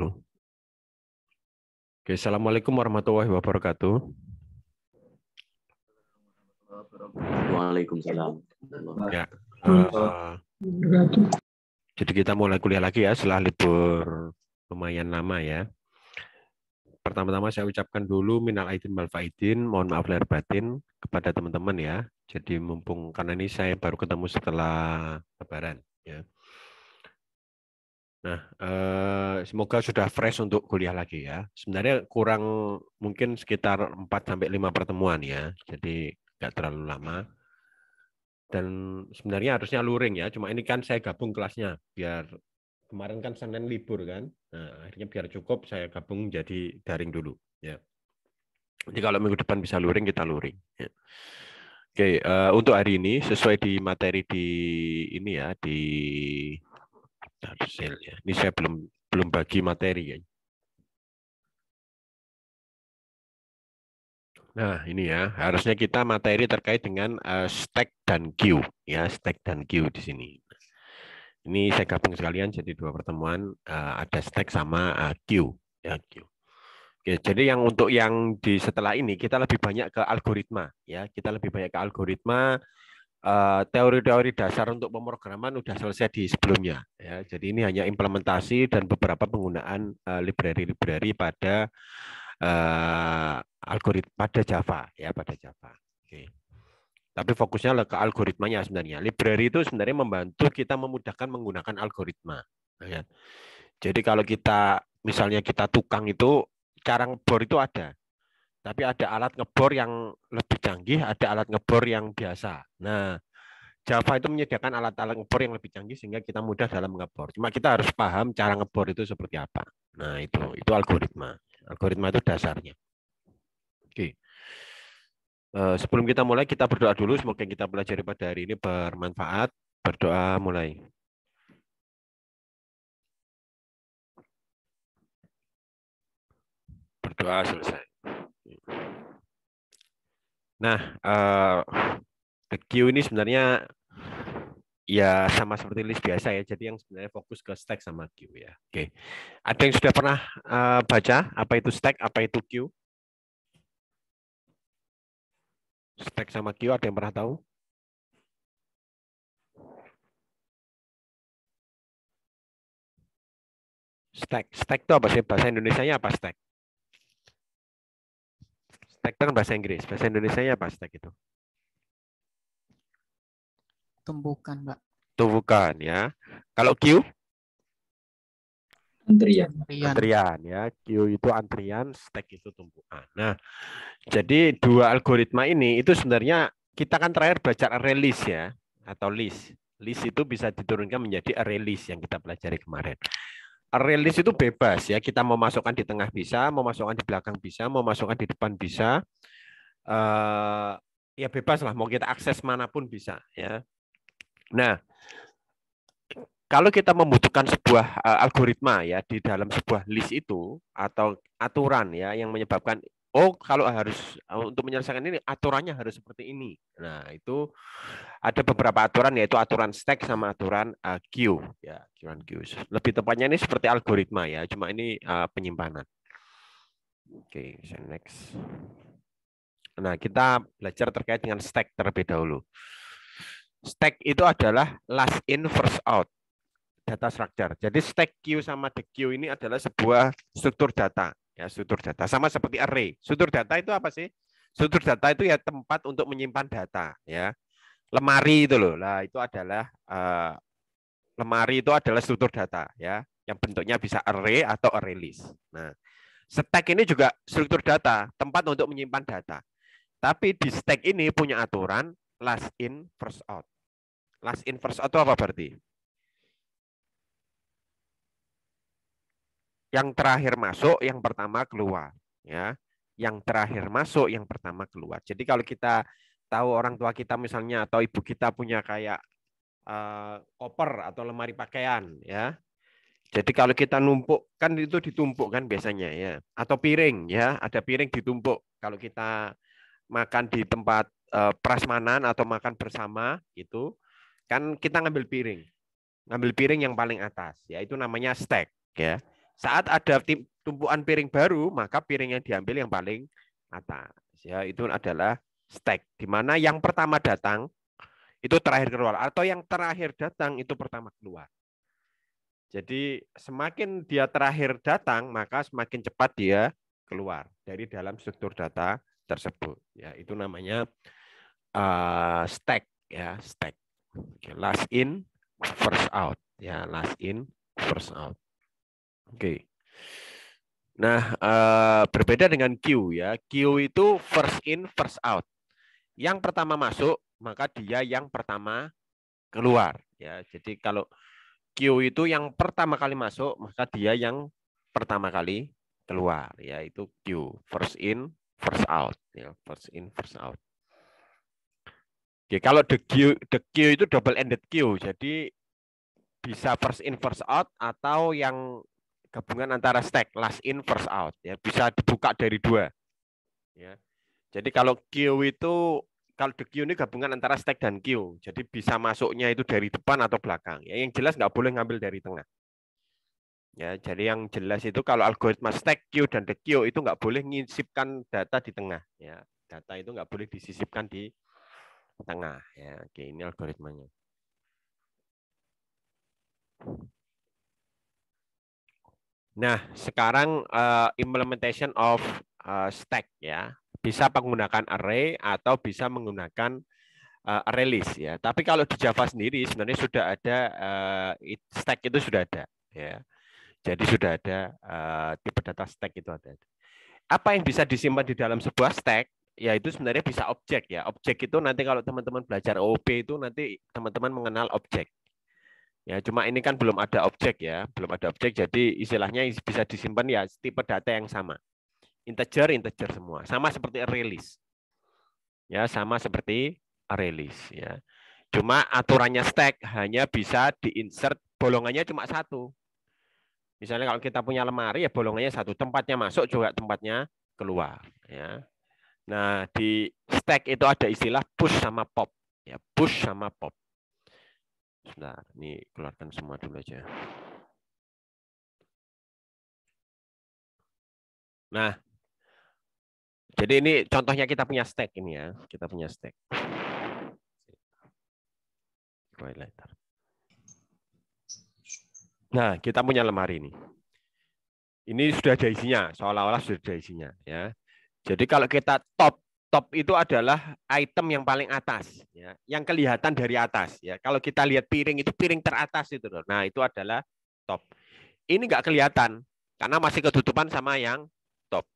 dulu. Oke, Assalamualaikum warahmatullahi wabarakatuh. Waalaikumsalam. Ya, uh, jadi kita mulai kuliah lagi ya setelah libur lumayan lama ya. Pertama-tama saya ucapkan dulu minal aidin wal faidin, mohon maaf lahir batin kepada teman-teman ya. Jadi mumpung karena ini saya baru ketemu setelah lebaran ya. Nah, eh, semoga sudah fresh untuk kuliah lagi ya. Sebenarnya kurang mungkin sekitar 4 sampai 5 pertemuan ya. Jadi nggak terlalu lama. Dan sebenarnya harusnya luring ya. Cuma ini kan saya gabung kelasnya biar kemarin kan Senin libur kan. Nah, akhirnya biar cukup saya gabung jadi daring dulu ya. Jadi kalau minggu depan bisa luring kita luring ya. Oke, uh, untuk hari ini sesuai di materi di ini ya di ya. Ini saya belum belum bagi materi ya. Nah, ini ya, harusnya kita materi terkait dengan uh, stack dan queue ya, stack dan queue di sini. Ini saya gabung sekalian jadi dua pertemuan uh, ada stack sama uh, queue ya, queue. Oke, jadi yang untuk yang di setelah ini kita lebih banyak ke algoritma ya, kita lebih banyak ke algoritma Eh, teori-teori dasar untuk pemrograman sudah selesai di sebelumnya. Ya. Jadi ini hanya implementasi dan beberapa penggunaan eh, library-library pada uh, eh, algoritma pada Java ya pada Java. Oke. Tapi fokusnya ke algoritmanya sebenarnya. Library itu sebenarnya membantu kita memudahkan menggunakan algoritma. Ya. Kan. Jadi kalau kita misalnya kita tukang itu cara bor itu ada. Tapi ada alat ngebor yang lebih canggih, ada alat ngebor yang biasa. Nah, Java itu menyediakan alat-alat ngebor yang lebih canggih sehingga kita mudah dalam ngebor. Cuma kita harus paham cara ngebor itu seperti apa. Nah, itu itu algoritma. Algoritma itu dasarnya. Oke. Eh, sebelum kita mulai, kita berdoa dulu. Semoga kita pelajari pada hari ini bermanfaat. Berdoa mulai. Berdoa selesai. Nah, uh, Q ini sebenarnya ya sama seperti list biasa ya. Jadi yang sebenarnya fokus ke stack sama Q ya. Oke. Ada yang sudah pernah uh, baca apa itu stack, apa itu Q? Stack sama Q ada yang pernah tahu? Stack. Stack itu apa sih? Bahasa Indonesia-nya apa stack? Stack itu kan bahasa Inggris. Bahasa Indonesia-nya apa stack itu? Tumbukan, Pak. Tumbukan, ya. Kalau Q? Antrian. antrian. Antrian ya. Q itu antrian, Stek itu tumbukan. Nah, jadi dua algoritma ini itu sebenarnya kita kan terakhir belajar array list ya atau list. List itu bisa diturunkan menjadi array list yang kita pelajari kemarin rilis itu bebas ya. Kita memasukkan di tengah bisa, memasukkan di belakang bisa, memasukkan di depan bisa. Uh, ya bebas lah, mau kita akses manapun bisa ya. Nah, kalau kita membutuhkan sebuah uh, algoritma ya di dalam sebuah list itu atau aturan ya yang menyebabkan oh kalau harus oh, untuk menyelesaikan ini aturannya harus seperti ini. Nah, itu ada beberapa aturan yaitu aturan stack sama aturan uh, queue ya, aturan queue. Lebih tepatnya ini seperti algoritma ya, cuma ini uh, penyimpanan. Oke, okay, next. Nah, kita belajar terkait dengan stack terlebih dahulu. Stack itu adalah last in first out data structure. Jadi stack queue sama the queue ini adalah sebuah struktur data Ya, struktur data. Sama seperti array. Struktur data itu apa sih? Struktur data itu ya tempat untuk menyimpan data, ya. Lemari itu loh. Lah, itu adalah uh, lemari itu adalah struktur data, ya. Yang bentuknya bisa array atau array list. Nah, stack ini juga struktur data, tempat untuk menyimpan data. Tapi di stack ini punya aturan last in first out. Last in first out itu apa berarti? Yang terakhir masuk, yang pertama keluar. Ya, yang terakhir masuk, yang pertama keluar. Jadi kalau kita tahu orang tua kita misalnya atau ibu kita punya kayak uh, koper atau lemari pakaian, ya. Jadi kalau kita numpuk kan itu ditumpuk kan biasanya ya. Atau piring ya, ada piring ditumpuk. Kalau kita makan di tempat uh, prasmanan atau makan bersama itu kan kita ngambil piring. Ngambil piring yang paling atas, ya itu namanya stack ya. Saat ada tumpuan piring baru, maka piring yang diambil yang paling atas. Ya, itu adalah stack di mana yang pertama datang itu terakhir keluar atau yang terakhir datang itu pertama keluar. Jadi semakin dia terakhir datang, maka semakin cepat dia keluar dari dalam struktur data tersebut. Ya, itu namanya uh, stack ya, stack. Okay, last in first out ya, last in first out. Oke. Nah, eh, berbeda dengan Q ya. Q itu first in, first out. Yang pertama masuk, maka dia yang pertama keluar ya. Jadi kalau Q itu yang pertama kali masuk, maka dia yang pertama kali keluar Ya, itu Q, first in, first out ya, first in, first out. Oke, kalau the Q, the Q itu double ended Q. Jadi bisa first in first out atau yang gabungan antara stack last in first out ya bisa dibuka dari dua ya jadi kalau Q itu kalau the Q ini gabungan antara stack dan Q jadi bisa masuknya itu dari depan atau belakang ya yang jelas nggak boleh ngambil dari tengah ya jadi yang jelas itu kalau algoritma stack Q dan the Q itu nggak boleh ngisipkan data di tengah ya data itu nggak boleh disisipkan di tengah ya oke ini algoritmanya Nah, sekarang uh, implementation of uh, stack ya. Bisa menggunakan array atau bisa menggunakan uh, array list ya. Tapi kalau di Java sendiri sebenarnya sudah ada uh, stack itu sudah ada ya. Jadi sudah ada uh, tipe data stack itu ada. Apa yang bisa disimpan di dalam sebuah stack ya itu sebenarnya bisa objek ya. Objek itu nanti kalau teman-teman belajar OOP itu nanti teman-teman mengenal objek Ya, cuma ini kan belum ada objek ya, belum ada objek jadi istilahnya bisa disimpan ya tipe data yang sama. Integer integer semua, sama seperti array Ya, sama seperti array ya. Cuma aturannya stack hanya bisa diinsert bolongannya cuma satu. Misalnya kalau kita punya lemari ya bolongannya satu, tempatnya masuk juga tempatnya keluar ya. Nah, di stack itu ada istilah push sama pop ya, push sama pop. Sebentar, ini keluarkan semua dulu aja. Nah, jadi ini contohnya kita punya stack ini ya, kita punya stack. Highlighter. Nah, kita punya lemari ini. Ini sudah ada isinya, seolah-olah sudah ada isinya ya. Jadi kalau kita top top itu adalah item yang paling atas ya yang kelihatan dari atas ya kalau kita lihat piring itu piring teratas itu loh nah itu adalah top ini nggak kelihatan karena masih ketutupan sama yang top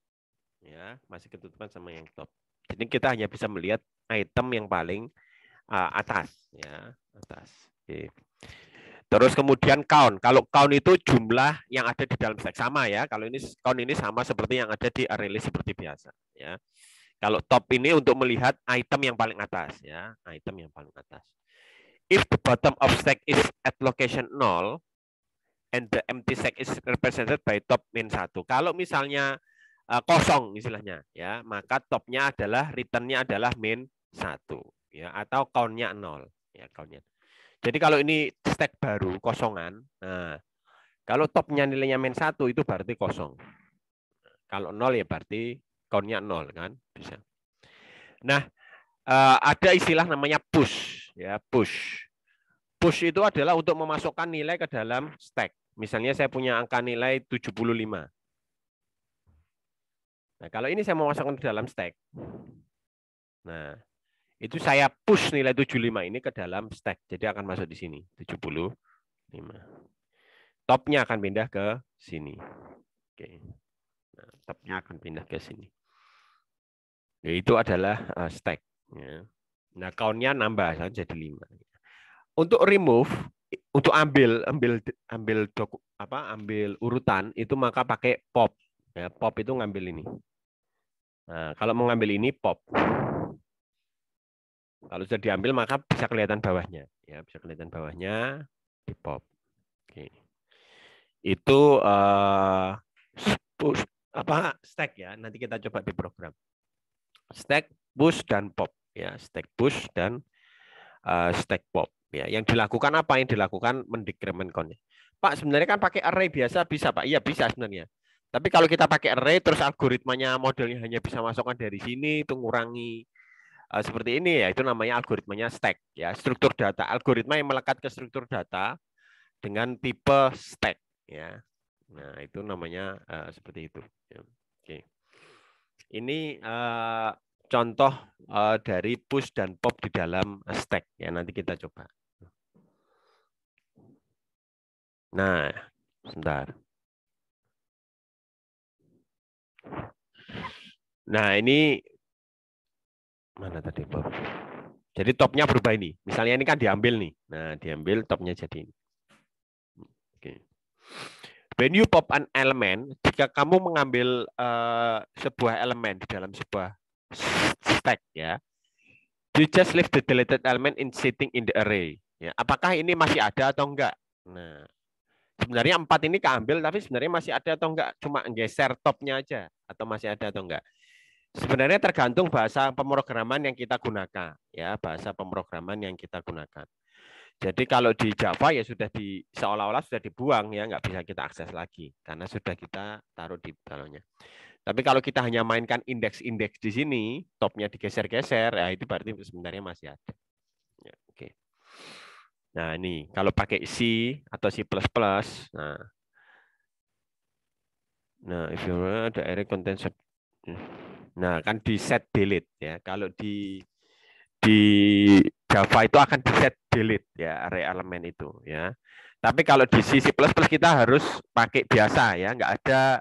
ya masih ketutupan sama yang top jadi kita hanya bisa melihat item yang paling uh, atas ya atas oke terus kemudian count kalau count itu jumlah yang ada di dalam stack sama ya kalau ini count ini sama seperti yang ada di array list seperti biasa ya kalau top ini untuk melihat item yang paling atas ya, item yang paling atas. If the bottom of stack is at location 0 and the empty stack is represented by top min 1. Kalau misalnya uh, kosong istilahnya ya, maka topnya adalah returnnya adalah min 1 ya atau countnya 0 ya countnya. Jadi kalau ini stack baru kosongan, nah, kalau topnya nilainya min 1 itu berarti kosong. Kalau 0 ya berarti tonnya nol kan bisa. Nah eh, ada istilah namanya push ya push. Push itu adalah untuk memasukkan nilai ke dalam stack. Misalnya saya punya angka nilai 75. Nah, kalau ini saya memasukkan ke dalam stack. Nah, itu saya push nilai 75 ini ke dalam stack. Jadi akan masuk di sini, 75. Topnya akan pindah ke sini. Oke. Nah, topnya akan pindah ke sini. Itu adalah eh, stack. Ya. Nah, countnya nambah jadi lima. Untuk remove, untuk ambil ambil ambil doku, apa ambil urutan itu maka pakai pop. Ya. pop itu ngambil ini. Nah, kalau mengambil ini pop. Kalau sudah diambil maka bisa kelihatan bawahnya, ya bisa kelihatan bawahnya di pop. Oke. Itu uh, apa stack ya. Nanti kita coba di program stack, push dan pop ya, stack push dan uh, stack pop ya. Yang dilakukan apa yang dilakukan mendekrement count-nya. Pak sebenarnya kan pakai array biasa bisa Pak. Iya bisa sebenarnya. Tapi kalau kita pakai array terus algoritmanya modelnya hanya bisa masukkan dari sini itu ngurangi uh, seperti ini ya itu namanya algoritmanya stack ya struktur data algoritma yang melekat ke struktur data dengan tipe stack ya nah itu namanya uh, seperti itu ya. oke okay. Ini uh, contoh uh, dari push dan pop di dalam stack ya nanti kita coba. Nah, sebentar. Nah, ini mana tadi pop? Jadi topnya berubah ini. Misalnya ini kan diambil nih. Nah, diambil topnya jadi ini. Oke. Okay when you pop an element, jika kamu mengambil uh, sebuah elemen di dalam sebuah stack ya, you just leave the deleted element in sitting in the array. Ya, apakah ini masih ada atau enggak? Nah, sebenarnya empat ini keambil, tapi sebenarnya masih ada atau enggak? Cuma geser topnya aja, atau masih ada atau enggak? Sebenarnya tergantung bahasa pemrograman yang kita gunakan, ya bahasa pemrograman yang kita gunakan. Jadi kalau di Java ya sudah di seolah-olah sudah dibuang ya nggak bisa kita akses lagi karena sudah kita taruh di balonnya. Tapi kalau kita hanya mainkan indeks-indeks di sini, topnya digeser-geser, ya itu berarti sebenarnya masih ada. Ya, oke. Okay. Nah ini kalau pakai C atau C++, nah, nah if you ada error content, nah kan di set delete ya. Kalau di di Java itu akan di set delete ya array elemen itu ya. Tapi kalau di C++ kita harus pakai biasa ya, nggak ada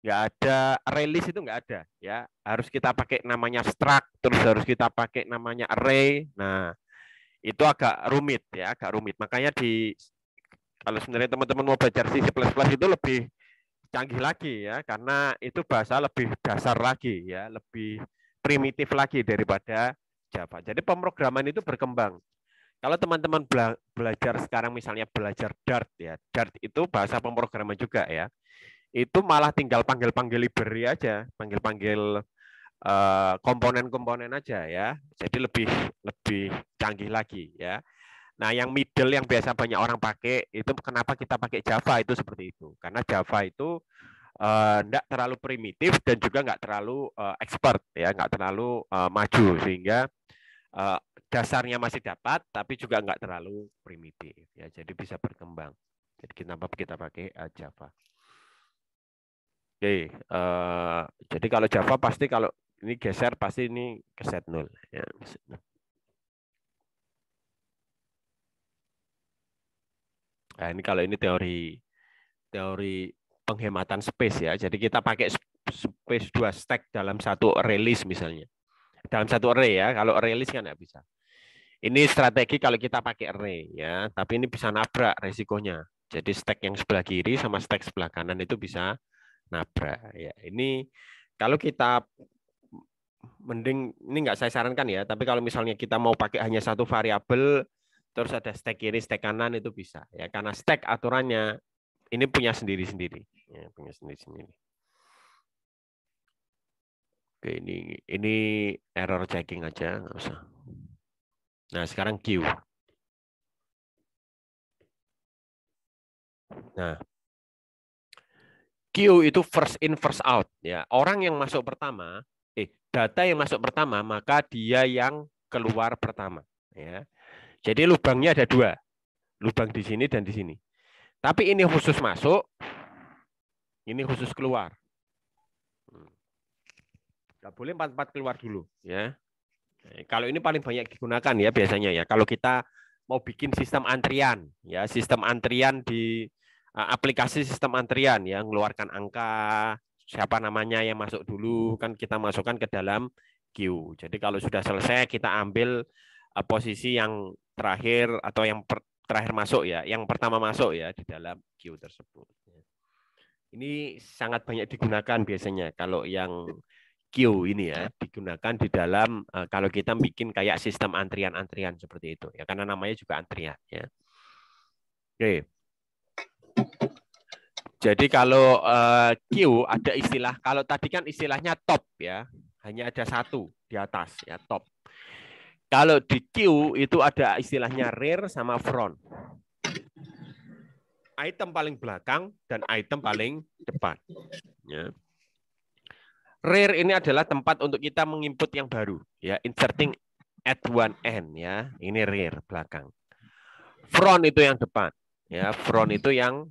nggak ada release itu nggak ada ya. Harus kita pakai namanya struct, terus harus kita pakai namanya array. Nah, itu agak rumit ya, agak rumit. Makanya di kalau sebenarnya teman-teman mau belajar C++ itu lebih canggih lagi ya, karena itu bahasa lebih dasar lagi ya, lebih primitif lagi daripada Java. Jadi pemrograman itu berkembang. Kalau teman-teman bela belajar sekarang misalnya belajar Dart ya, Dart itu bahasa pemrograman juga ya. Itu malah tinggal panggil-panggil library aja, panggil-panggil eh, komponen-komponen aja ya. Jadi lebih lebih canggih lagi ya. Nah, yang middle yang biasa banyak orang pakai itu kenapa kita pakai Java itu seperti itu. Karena Java itu tidak eh, uh, terlalu primitif dan juga nggak terlalu uh, expert ya, nggak terlalu uh, maju sehingga Eh, dasarnya masih dapat tapi juga nggak terlalu primitif ya jadi bisa berkembang jadi kenapa kita pakai eh, Java oke eh, jadi kalau Java pasti kalau ini geser pasti ini ke set nol ya Nah, ini kalau ini teori teori penghematan space ya. Jadi kita pakai space dua stack dalam satu release misalnya dalam satu array ya. Kalau array kan nggak bisa. Ini strategi kalau kita pakai array ya, tapi ini bisa nabrak resikonya. Jadi stack yang sebelah kiri sama stack sebelah kanan itu bisa nabrak ya. Ini kalau kita mending ini nggak saya sarankan ya, tapi kalau misalnya kita mau pakai hanya satu variabel terus ada stack kiri, stack kanan itu bisa ya karena stack aturannya ini punya sendiri-sendiri. Ya, punya sendiri-sendiri. Oke, ini ini error checking aja, nggak usah. Nah, sekarang Q. Nah, Q itu first in first out ya. Orang yang masuk pertama, eh data yang masuk pertama maka dia yang keluar pertama ya. Jadi lubangnya ada dua, lubang di sini dan di sini. Tapi ini khusus masuk, ini khusus keluar gak boleh empat-empat keluar dulu ya. Eh, kalau ini paling banyak digunakan ya biasanya ya. Kalau kita mau bikin sistem antrian ya, sistem antrian di eh, aplikasi sistem antrian ya, mengeluarkan angka, siapa namanya yang masuk dulu kan kita masukkan ke dalam queue. Jadi kalau sudah selesai kita ambil eh, posisi yang terakhir atau yang per, terakhir masuk ya, yang pertama masuk ya di dalam queue tersebut. Ini sangat banyak digunakan biasanya kalau yang queue ini ya iya. digunakan di dalam uh, kalau kita bikin kayak sistem antrian-antrian seperti itu ya karena namanya juga antrian ya. Oke. Jadi kalau uh, eh, queue ada istilah kalau tadi kan istilahnya top ya hanya ada satu di atas ya top. Kalau di queue itu ada istilahnya rear sama front item paling belakang dan item paling depan. Ya. Rear ini adalah tempat untuk kita menginput yang baru, ya inserting at one end, ya. Ini rear belakang. Front itu yang depan, ya. Front itu yang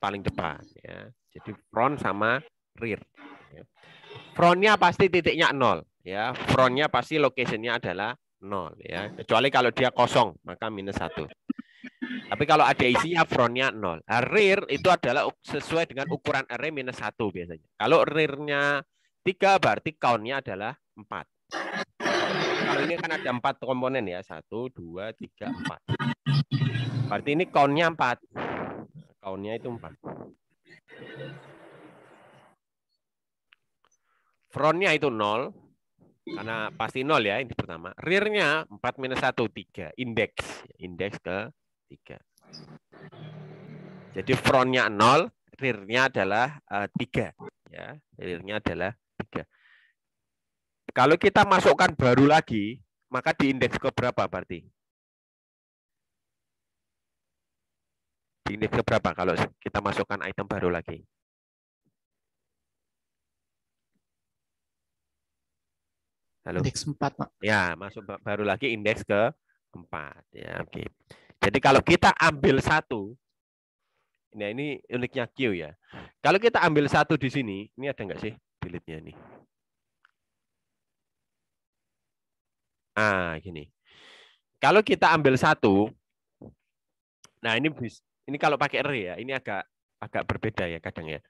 paling depan, ya. Jadi front sama rear. Ya. Frontnya pasti titiknya nol, ya. Frontnya pasti lokasinya adalah nol, ya. Kecuali kalau dia kosong, maka minus satu. Tapi kalau ada isinya frontnya nol. Nah, rear itu adalah sesuai dengan ukuran array minus satu biasanya. Kalau rearnya 3 berarti count-nya adalah 4. Kalau ini kan ada 4 komponen ya. 1, 2, 3, 4. Berarti ini count-nya 4. Count-nya itu 4. Front-nya itu 0. Karena pasti 0 ya ini pertama. Rear-nya 4 minus 1, 3. Index. Index ke 3. Jadi front-nya 0, rear-nya adalah uh, eh, 3. Ya, rear-nya adalah 3 tiga. Kalau kita masukkan baru lagi, maka di indeks ke berapa berarti? Di indeks ke berapa kalau kita masukkan item baru lagi? Halo. Indeks 4, Pak. Ya, masuk baru lagi indeks ke 4. Ya, oke. Okay. Jadi kalau kita ambil satu, nah ini uniknya Q ya. Kalau kita ambil satu di sini, ini ada nggak sih? Filipnya nih. Ah, gini. Kalau kita ambil satu, nah ini bis, ini kalau pakai R ya, ini agak agak berbeda ya kadang ya.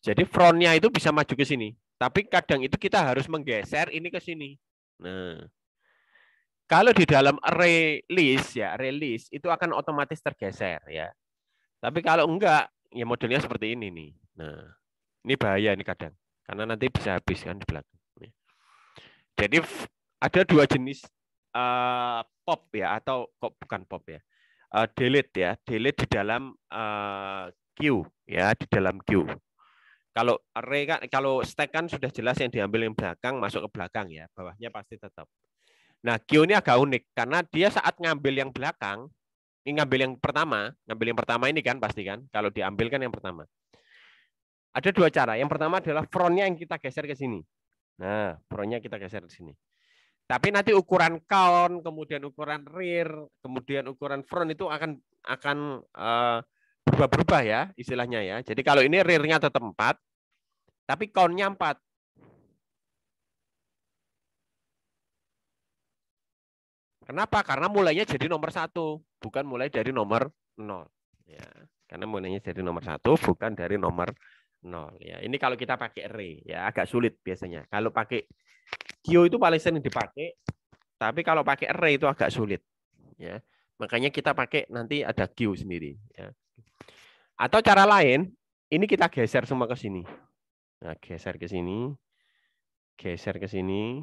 Jadi frontnya itu bisa maju ke sini, tapi kadang itu kita harus menggeser ini ke sini. Nah, kalau di dalam array list ya, array list itu akan otomatis tergeser ya. Tapi kalau enggak, ya modelnya seperti ini nih. Nah, ini bahaya nih kadang karena nanti bisa habis kan di belakang. Ya. Jadi ada dua jenis uh, pop ya atau kok bukan pop ya. Uh, delete ya, delete di dalam uh, queue ya, di dalam queue. Kalau array kan kalau stack kan sudah jelas yang diambil yang belakang masuk ke belakang ya, bawahnya pasti tetap. Nah, queue ini agak unik karena dia saat ngambil yang belakang, ini ngambil yang pertama, ngambil yang pertama ini kan pasti kan, kalau diambil kan yang pertama. Ada dua cara. Yang pertama adalah frontnya yang kita geser ke sini. Nah, frontnya kita geser ke sini. Tapi nanti ukuran count, kemudian ukuran rear, kemudian ukuran front itu akan akan eh, berubah-berubah ya istilahnya ya. Jadi kalau ini rearnya tetap 4, tapi countnya empat. Kenapa? Karena mulainya jadi nomor satu, bukan mulai dari nomor nol. Ya, karena mulainya jadi nomor satu, bukan dari nomor nol ya. Ini kalau kita pakai array ya agak sulit biasanya. Kalau pakai Q itu paling sering dipakai, tapi kalau pakai array itu agak sulit ya. Makanya kita pakai nanti ada Q sendiri ya. Atau cara lain, ini kita geser semua ke sini. Nah, geser ke sini, geser ke sini,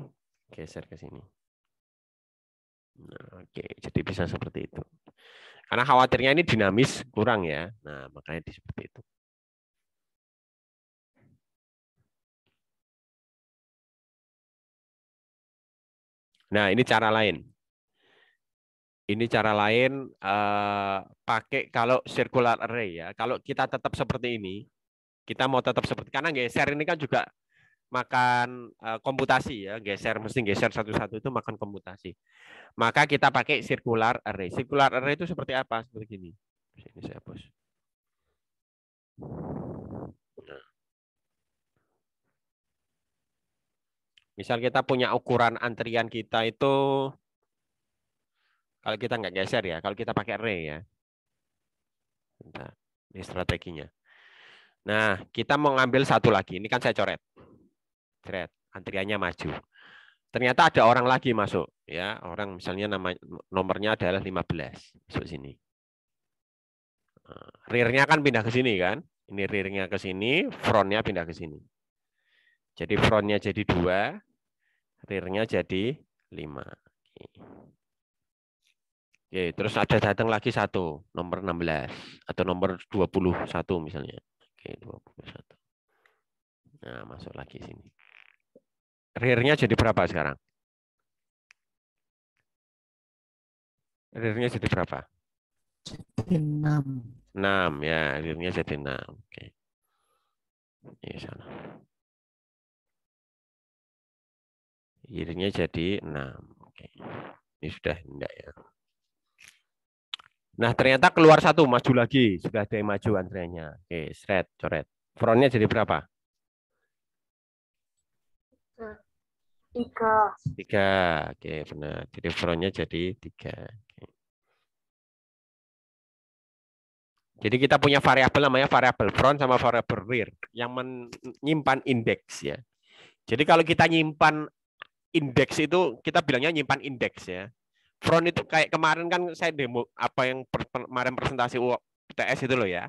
geser ke sini. Nah, oke, jadi bisa seperti itu. Karena khawatirnya ini dinamis kurang ya. Nah, makanya di seperti itu. Nah, ini cara lain. Ini cara lain uh, pakai kalau circular array ya. Kalau kita tetap seperti ini, kita mau tetap seperti karena geser ini kan juga makan uh, komputasi ya, geser mesti geser satu-satu itu makan komputasi. Maka kita pakai circular array. Circular array itu seperti apa? Seperti ini. ini saya hapus. Misal kita punya ukuran antrian kita itu, kalau kita nggak geser ya, kalau kita pakai array ya. Bentar, ini strateginya. Nah, kita mau ngambil satu lagi. Ini kan saya coret. Coret, antriannya maju. Ternyata ada orang lagi masuk. ya Orang misalnya nama, nomornya adalah 15. Masuk sini. Eh, rearnya kan pindah ke sini kan. Ini rearnya ke sini, frontnya pindah ke sini. Jadi frontnya jadi dua, Rearnya jadi 5. Oke. Oke, terus ada datang lagi satu, nomor 16 atau nomor 21 misalnya. Oke, 21. Nah, masuk lagi sini. Rearnya jadi berapa sekarang? Rearnya jadi berapa? Jadi 6. 6 ya, rearnya jadi 6. Oke. Ini sana. y jadi 6. Oke. Ini sudah enggak ya. Nah, ternyata keluar satu, maju lagi. Sudah ada yang maju antreannya. Oke, seret, coret. Frontnya jadi berapa? Tiga. Tiga, oke benar. Jadi frontnya jadi tiga. Oke. Jadi kita punya variabel namanya variabel front sama variabel rear yang menyimpan indeks ya. Jadi kalau kita nyimpan indeks itu kita bilangnya nyimpan indeks ya. Front itu kayak kemarin kan saya demo apa yang per, kemarin presentasi UTS itu loh ya.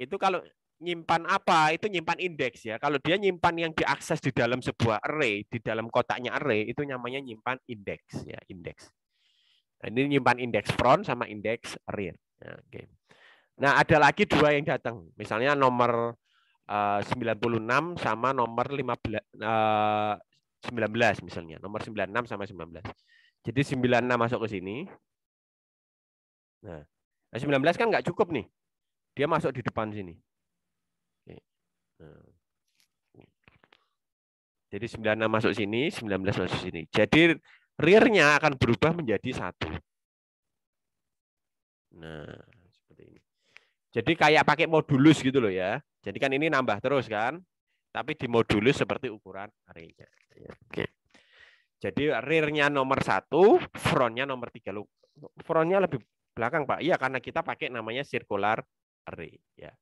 Itu kalau nyimpan apa itu nyimpan indeks ya. Kalau dia nyimpan yang diakses di dalam sebuah array, di dalam kotaknya array itu namanya nyimpan indeks ya, indeks. Nah, ini nyimpan indeks front sama indeks rear. Nah, ya, okay. nah, ada lagi dua yang datang. Misalnya nomor eh, uh, 96 sama nomor 15 uh, eh, 19 misalnya, nomor 96 sama 19. Jadi 96 masuk ke sini. Nah, 19 nah, kan nggak cukup nih. Dia masuk di depan sini. Nah. jadi Jadi 96 masuk sini, 19 masuk sini. Jadi rearnya akan berubah menjadi satu. Nah, seperti ini. Jadi kayak pakai modulus gitu loh ya. Jadi kan ini nambah terus kan. Tapi di modulus seperti ukuran arenya. Oke. Jadi rearnya nomor satu, frontnya nomor tiga. Frontnya lebih belakang pak. Iya karena kita pakai namanya circular array. Ya.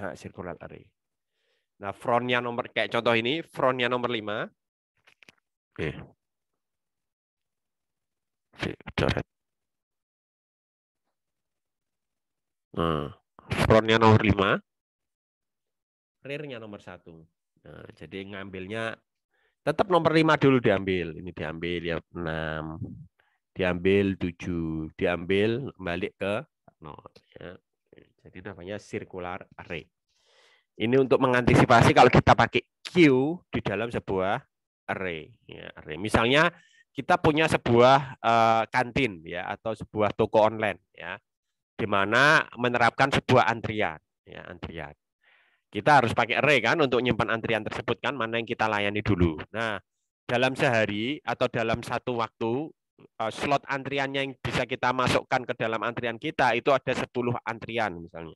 Nah, circular array. Nah frontnya nomor kayak contoh ini, frontnya nomor lima. Oke. Oke, coret. Nah, frontnya nomor lima. Rearnya nomor satu. Nah, jadi ngambilnya tetap nomor 5 dulu diambil. Ini diambil ya 6. Diambil 7, diambil balik ke 0 ya. Jadi namanya circular array. Ini untuk mengantisipasi kalau kita pakai Q di dalam sebuah array ya, array. Misalnya kita punya sebuah uh, kantin ya atau sebuah toko online ya di mana menerapkan sebuah antrian ya antrian kita harus pakai array kan untuk nyimpan antrian tersebut kan, mana yang kita layani dulu. Nah, dalam sehari atau dalam satu waktu eh, slot antriannya yang bisa kita masukkan ke dalam antrian kita itu ada 10 antrian misalnya.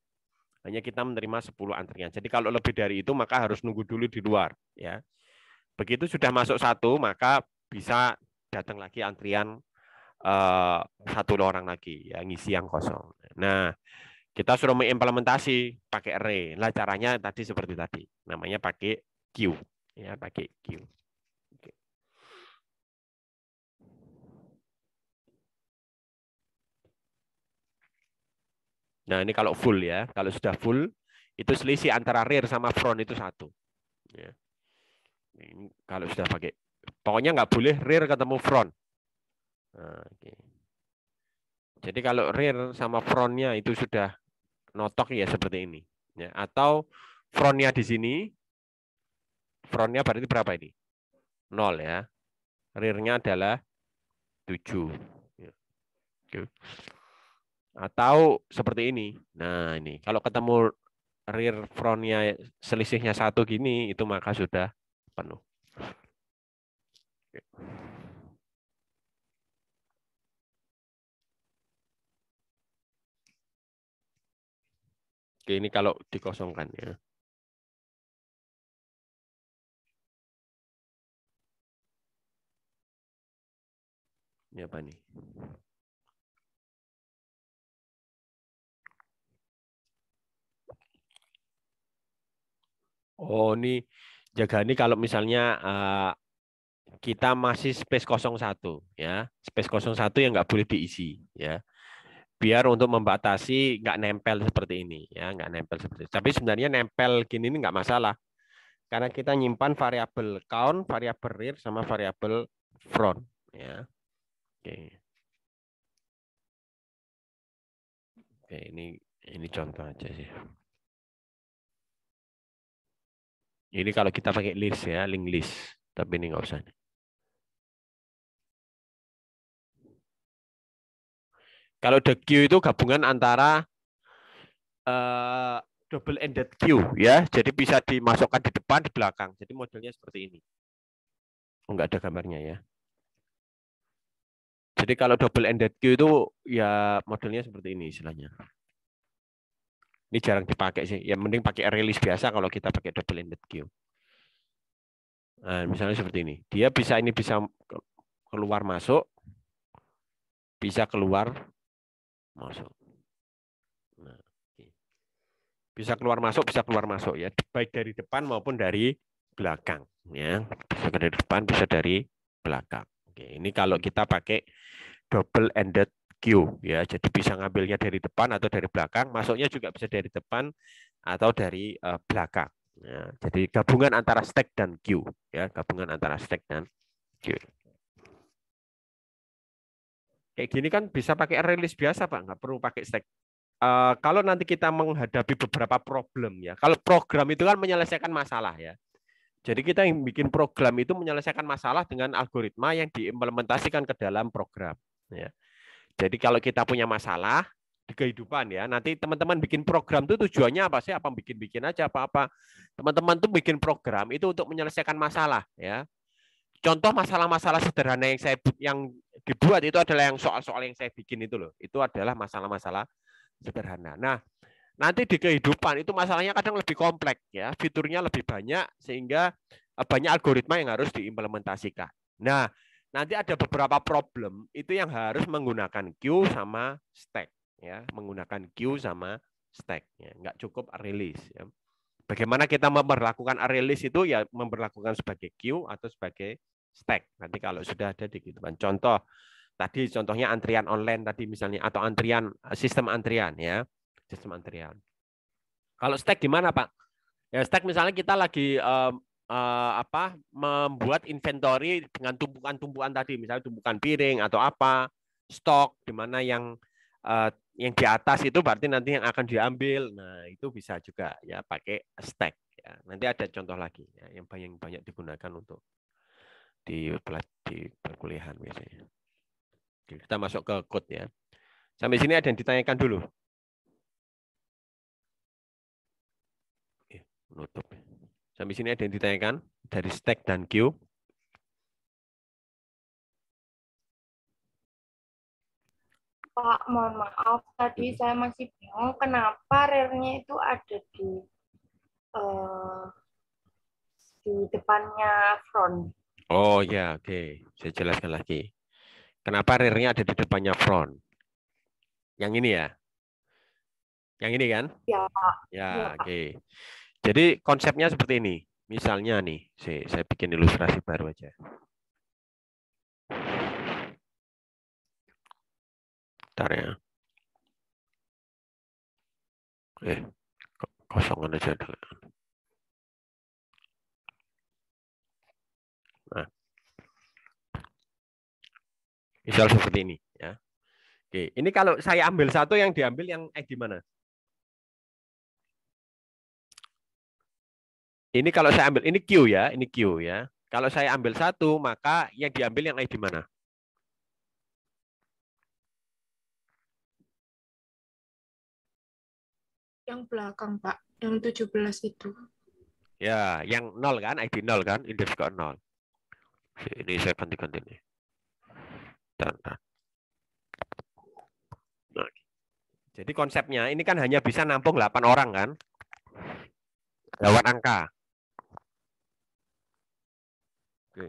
Hanya kita menerima 10 antrian. Jadi kalau lebih dari itu maka harus nunggu dulu di luar ya. Begitu sudah masuk satu maka bisa datang lagi antrian eh, satu orang lagi ya ngisi yang kosong. Nah, kita suruh mengimplementasi pakai array. Nah, caranya tadi seperti tadi. Namanya pakai queue. Ya, pakai queue. Nah, ini kalau full ya. Kalau sudah full, itu selisih antara rear sama front itu satu. Ya. Ini kalau sudah pakai. Pokoknya nggak boleh rear ketemu front. Nah, oke. Jadi kalau rear sama frontnya itu sudah notok ya seperti ini. Ya, atau frontnya di sini, frontnya berarti berapa ini? Nol ya. Rearnya adalah 7. Ya. Okay. Atau seperti ini. Nah ini, kalau ketemu rear frontnya selisihnya satu gini, itu maka sudah penuh. Oke, ini kalau dikosongkan ya. Ini apa nih? Oh, ini jaga ini kalau misalnya uh, kita masih space 01 ya. Space 01 yang nggak boleh diisi ya biar untuk membatasi nggak nempel seperti ini ya nggak nempel seperti ini. tapi sebenarnya nempel gini ini nggak masalah karena kita nyimpan variabel count variabel rear sama variabel front ya oke oke ini ini contoh aja sih ini kalau kita pakai list ya link list tapi ini nggak usah Kalau the Q itu gabungan antara uh, double ended Q ya. Jadi bisa dimasukkan di depan, di belakang. Jadi modelnya seperti ini. Oh, enggak ada gambarnya ya. Jadi kalau double ended Q itu ya modelnya seperti ini istilahnya. Ini jarang dipakai sih. Ya mending pakai release biasa kalau kita pakai double ended Q. Nah, misalnya seperti ini. Dia bisa ini bisa keluar masuk, bisa keluar masuk. Nah, Bisa keluar masuk, bisa keluar masuk ya, baik dari depan maupun dari belakang ya. Bisa dari depan, bisa dari belakang. Oke, ini kalau kita pakai double ended Q ya. Jadi bisa ngambilnya dari depan atau dari belakang, masuknya juga bisa dari depan atau dari uh, belakang. Ya, jadi gabungan antara stack dan Q ya, gabungan antara stack dan Q. Kayak gini kan bisa pakai release biasa Pak, nggak perlu pakai stack. Uh, kalau nanti kita menghadapi beberapa problem ya. Kalau program itu kan menyelesaikan masalah ya. Jadi kita yang bikin program itu menyelesaikan masalah dengan algoritma yang diimplementasikan ke dalam program ya. Jadi kalau kita punya masalah di kehidupan ya, nanti teman-teman bikin program itu tujuannya apa sih? Apa bikin-bikin aja apa-apa. Teman-teman tuh bikin program itu untuk menyelesaikan masalah ya contoh masalah-masalah sederhana yang saya yang dibuat itu adalah yang soal-soal yang saya bikin itu loh. Itu adalah masalah-masalah sederhana. Nah, nanti di kehidupan itu masalahnya kadang lebih kompleks ya, fiturnya lebih banyak sehingga eh, banyak algoritma yang harus diimplementasikan. Nah, nanti ada beberapa problem itu yang harus menggunakan queue sama stack ya, menggunakan queue sama stack ya. Enggak cukup release ya. Bagaimana kita memperlakukan rilis itu ya memperlakukan sebagai queue atau sebagai stack nanti kalau sudah ada di kehidupan contoh tadi contohnya antrian online tadi misalnya atau antrian eh, sistem antrian ya sistem antrian kalau stack gimana pak ya stack misalnya kita lagi um, uh, apa membuat inventory dengan tumpukan-tumpukan tadi misalnya tumpukan piring atau apa stok di mana yang uh, yang di atas itu berarti nanti yang akan diambil nah itu bisa juga ya pakai stack ya nanti ada contoh lagi ya, yang banyak banyak digunakan untuk di pelat di perkuliahan biasanya. Oke, kita masuk ke code ya. Sampai sini ada yang ditanyakan dulu. Nutup. Sampai sini ada yang ditanyakan dari stack dan queue. Pak, mohon maaf tadi hmm. saya masih bingung kenapa rare-nya itu ada di uh, di depannya front. Oh ya, oke. Okay. Saya jelaskan lagi. Kenapa rear-nya ada di depannya front? Yang ini ya? Yang ini kan? Ya. Ya, ya. oke. Okay. Jadi konsepnya seperti ini. Misalnya nih, saya, saya bikin ilustrasi baru aja. Bentar ya. Eh, kosongan aja dulu. Misal seperti ini. Ya. Oke, ini kalau saya ambil satu yang diambil yang eh di mana? Ini kalau saya ambil ini Q ya, ini Q ya. Kalau saya ambil satu, maka yang diambil yang eh di mana? Yang belakang, Pak. Yang 17 itu. Ya, yang nol kan, eh, ID nol kan, indeks ke nol. Ini saya ganti-ganti nih. Nah, jadi konsepnya ini kan hanya bisa nampung 8 orang kan? Lewat angka. Oke.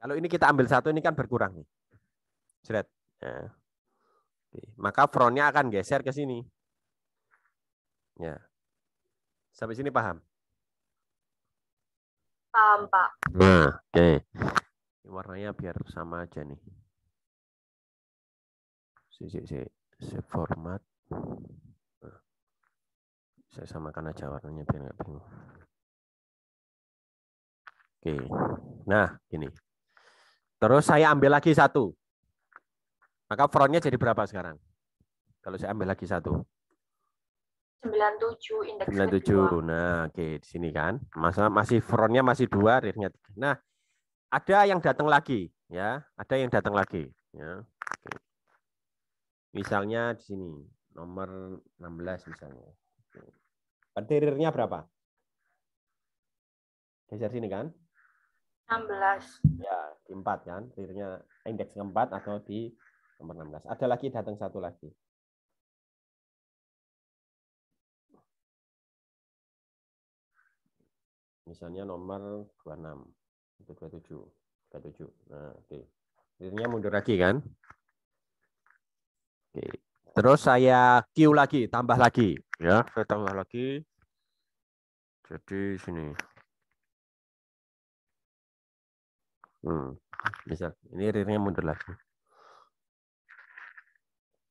Kalau ini kita ambil satu ini kan berkurang nih. Jret. Ya. Oke. Maka frontnya akan geser ke sini. Ya. Sampai sini paham? Hitam, Pak. Nah, oke. Okay. warnanya biar sama aja nih. Si, si, si. Saya format. Nah, saya samakan aja warnanya biar nggak bingung. Oke. Nah, ini. Terus saya ambil lagi satu. Maka frontnya jadi berapa sekarang? Kalau saya ambil lagi satu. 97 indeks 97. Kedua. Nah, oke okay, di sini kan. Masa masih frontnya masih dua, rearnya Nah, ada yang datang lagi ya, ada yang datang lagi ya. Okay. Misalnya di sini nomor 16 misalnya. Berarti rearnya berapa? Geser sini kan? 16. Ya, di 4 kan. Rearnya indeks keempat atau di nomor 16. Ada lagi datang satu lagi. misalnya nomor 26 itu 27 27 nah oke okay. Akhirnya mundur lagi kan oke okay. terus saya Q lagi tambah lagi ya saya tambah lagi jadi sini hmm. misal ini rirnya mundur lagi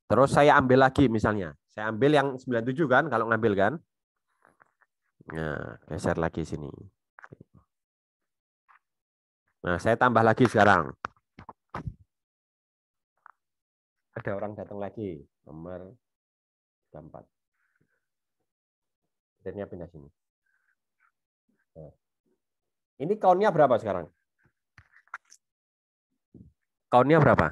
terus saya ambil lagi misalnya saya ambil yang 97 kan kalau ngambil kan Nah, geser lagi sini. Nah, saya tambah lagi sekarang. Ada orang datang lagi, nomor 4. Akhirnya pindah sini. Nah, ini kaunnya berapa sekarang? Kaunnya berapa?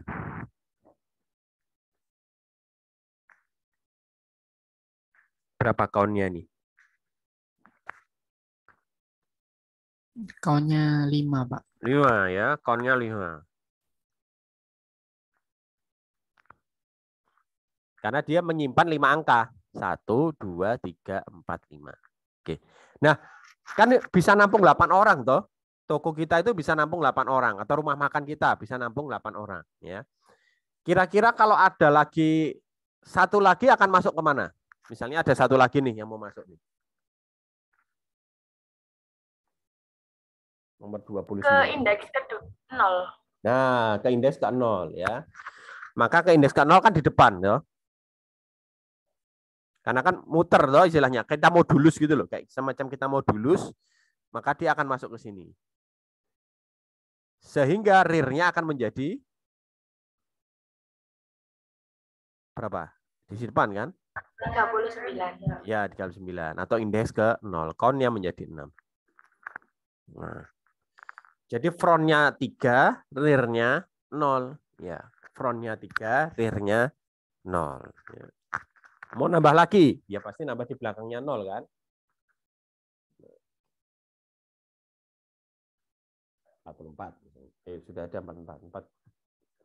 Berapa kaunnya nih? Kaunnya lima, Pak. Lima ya, kaunnya lima. Karena dia menyimpan lima angka. Satu, dua, tiga, empat, lima. Oke. Nah, kan bisa nampung delapan orang toh. Toko kita itu bisa nampung delapan orang. Atau rumah makan kita bisa nampung delapan orang. ya. Kira-kira kalau ada lagi, satu lagi akan masuk kemana? Misalnya ada satu lagi nih yang mau masuk nih. nomor 29. Ke indeks ke 0. Nah, ke indeks ke 0 ya. Maka ke indeks ke 0 kan di depan ya. Karena kan muter loh istilahnya. Kita modulus gitu loh, kayak semacam kita modulus, maka dia akan masuk ke sini. Sehingga rirnya akan menjadi berapa? Di sini depan kan? 39. Ya, 39 atau indeks ke 0. Countnya menjadi 6. Nah. Jadi frontnya tiga, rearnya nol, Ya, frontnya tiga, rearnya nol. Ya. Mau nambah lagi? Ya pasti nambah di belakangnya nol kan? empat empat. Eh, sudah ada empat empat Empat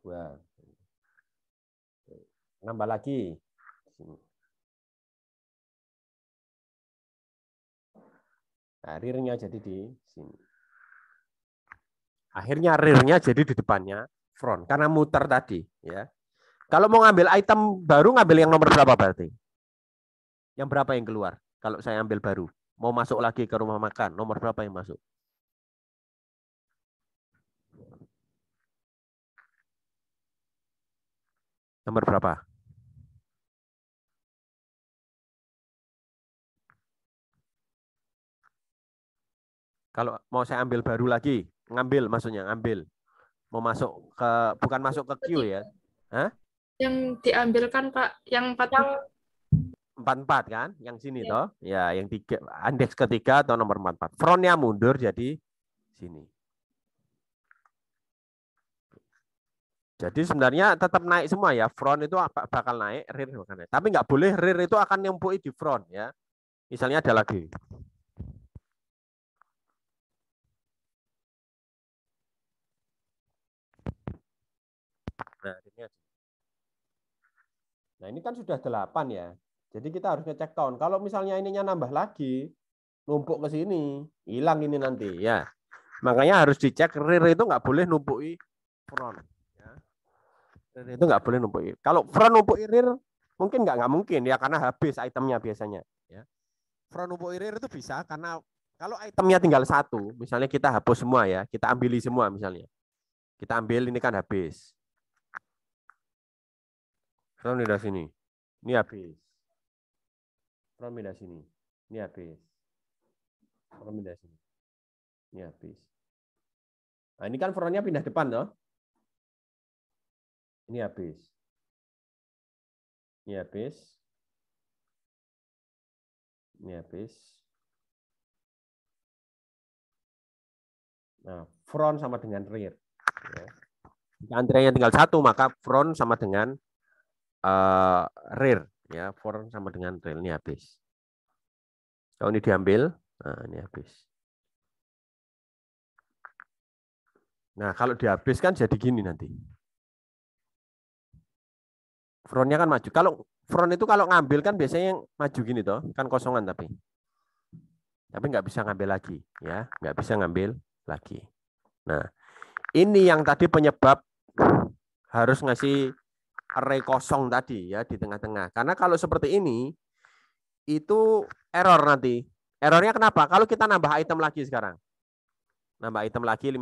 dua Nambah lagi. Sini. Nah, rearnya jadi di sini. Akhirnya rearnya jadi di depannya front karena muter tadi, ya. Kalau mau ngambil item baru ngambil yang nomor berapa berarti? Yang berapa yang keluar? Kalau saya ambil baru, mau masuk lagi ke rumah makan, nomor berapa yang masuk? Nomor berapa? Kalau mau saya ambil baru lagi, ngambil maksudnya ngambil mau masuk ke bukan masuk ke queue ya Hah? yang diambilkan pak yang empat yang empat empat kan yang sini ya. toh ya yang tiga indeks ketiga atau nomor empat empat frontnya mundur jadi sini jadi sebenarnya tetap naik semua ya front itu bakal naik rear bakal naik tapi nggak boleh rear itu akan nyempui di front ya misalnya ada lagi Nah ini kan sudah 8 ya. Jadi kita harus ngecek tahun. Kalau misalnya ininya nambah lagi, numpuk ke sini, hilang ini nanti ya. Makanya harus dicek rear itu nggak boleh numpuk i front. Ya. Rear itu nggak boleh numpuki. Kalau front numpuk rear mungkin nggak nggak mungkin ya karena habis itemnya biasanya. Ya. Front numpuk rear itu bisa karena kalau itemnya tinggal satu, misalnya kita hapus semua ya, kita ambil semua misalnya. Kita ambil ini kan habis. From dari sini. Ini habis. From dari sini. Ini habis. From dari sini. Ini habis. Nah, ini kan frontnya pindah depan loh. Ini habis. Ini habis. Ini habis. Nah, front sama dengan rear. Ya. Jika antriannya tinggal satu, maka front sama dengan uh, eh, rare ya front sama dengan trail ini habis kalau ini diambil nah ini habis nah kalau dihabiskan jadi gini nanti frontnya kan maju kalau front itu kalau ngambil kan biasanya yang maju gini toh kan kosongan tapi tapi nggak bisa ngambil lagi ya nggak bisa ngambil lagi nah ini yang tadi penyebab harus ngasih array kosong tadi ya di tengah-tengah. Karena kalau seperti ini itu error nanti. Errornya kenapa? Kalau kita nambah item lagi sekarang. Nambah item lagi 15.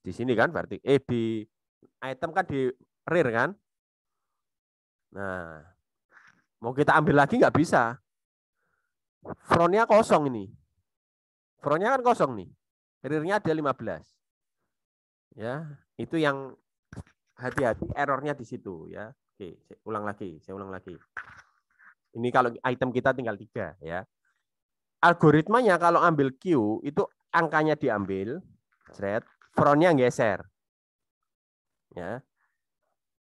Di sini kan berarti eh di item kan di rear kan? Nah, mau kita ambil lagi nggak bisa. Frontnya kosong ini. Frontnya kan kosong nih. Rearnya ada 15. Ya, itu yang hati-hati errornya di situ ya. Oke, saya ulang lagi, saya ulang lagi. Ini kalau item kita tinggal tiga ya. Algoritmanya kalau ambil Q itu angkanya diambil, thread frontnya geser. Ya.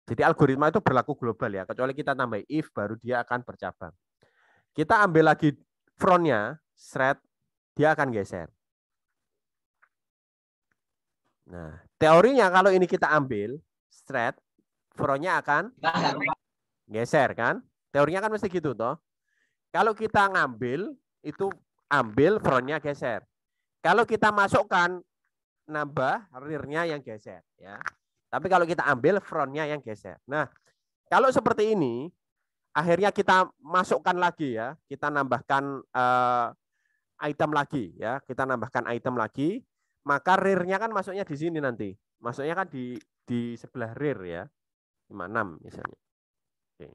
Jadi algoritma itu berlaku global ya, kecuali kita tambah if baru dia akan bercabang. Kita ambil lagi frontnya, thread, dia akan geser. Nah, teorinya kalau ini kita ambil thread, pro akan nah, geser kan? Teorinya kan mesti gitu toh. Kalau kita ngambil itu ambil frontnya geser. Kalau kita masukkan nambah rearnya yang geser ya. Tapi kalau kita ambil frontnya yang geser. Nah, kalau seperti ini akhirnya kita masukkan lagi ya, kita nambahkan uh, item lagi ya, kita nambahkan item lagi, maka rearnya kan masuknya di sini nanti. Masuknya kan di di sebelah rear ya. 56 misalnya. Oke.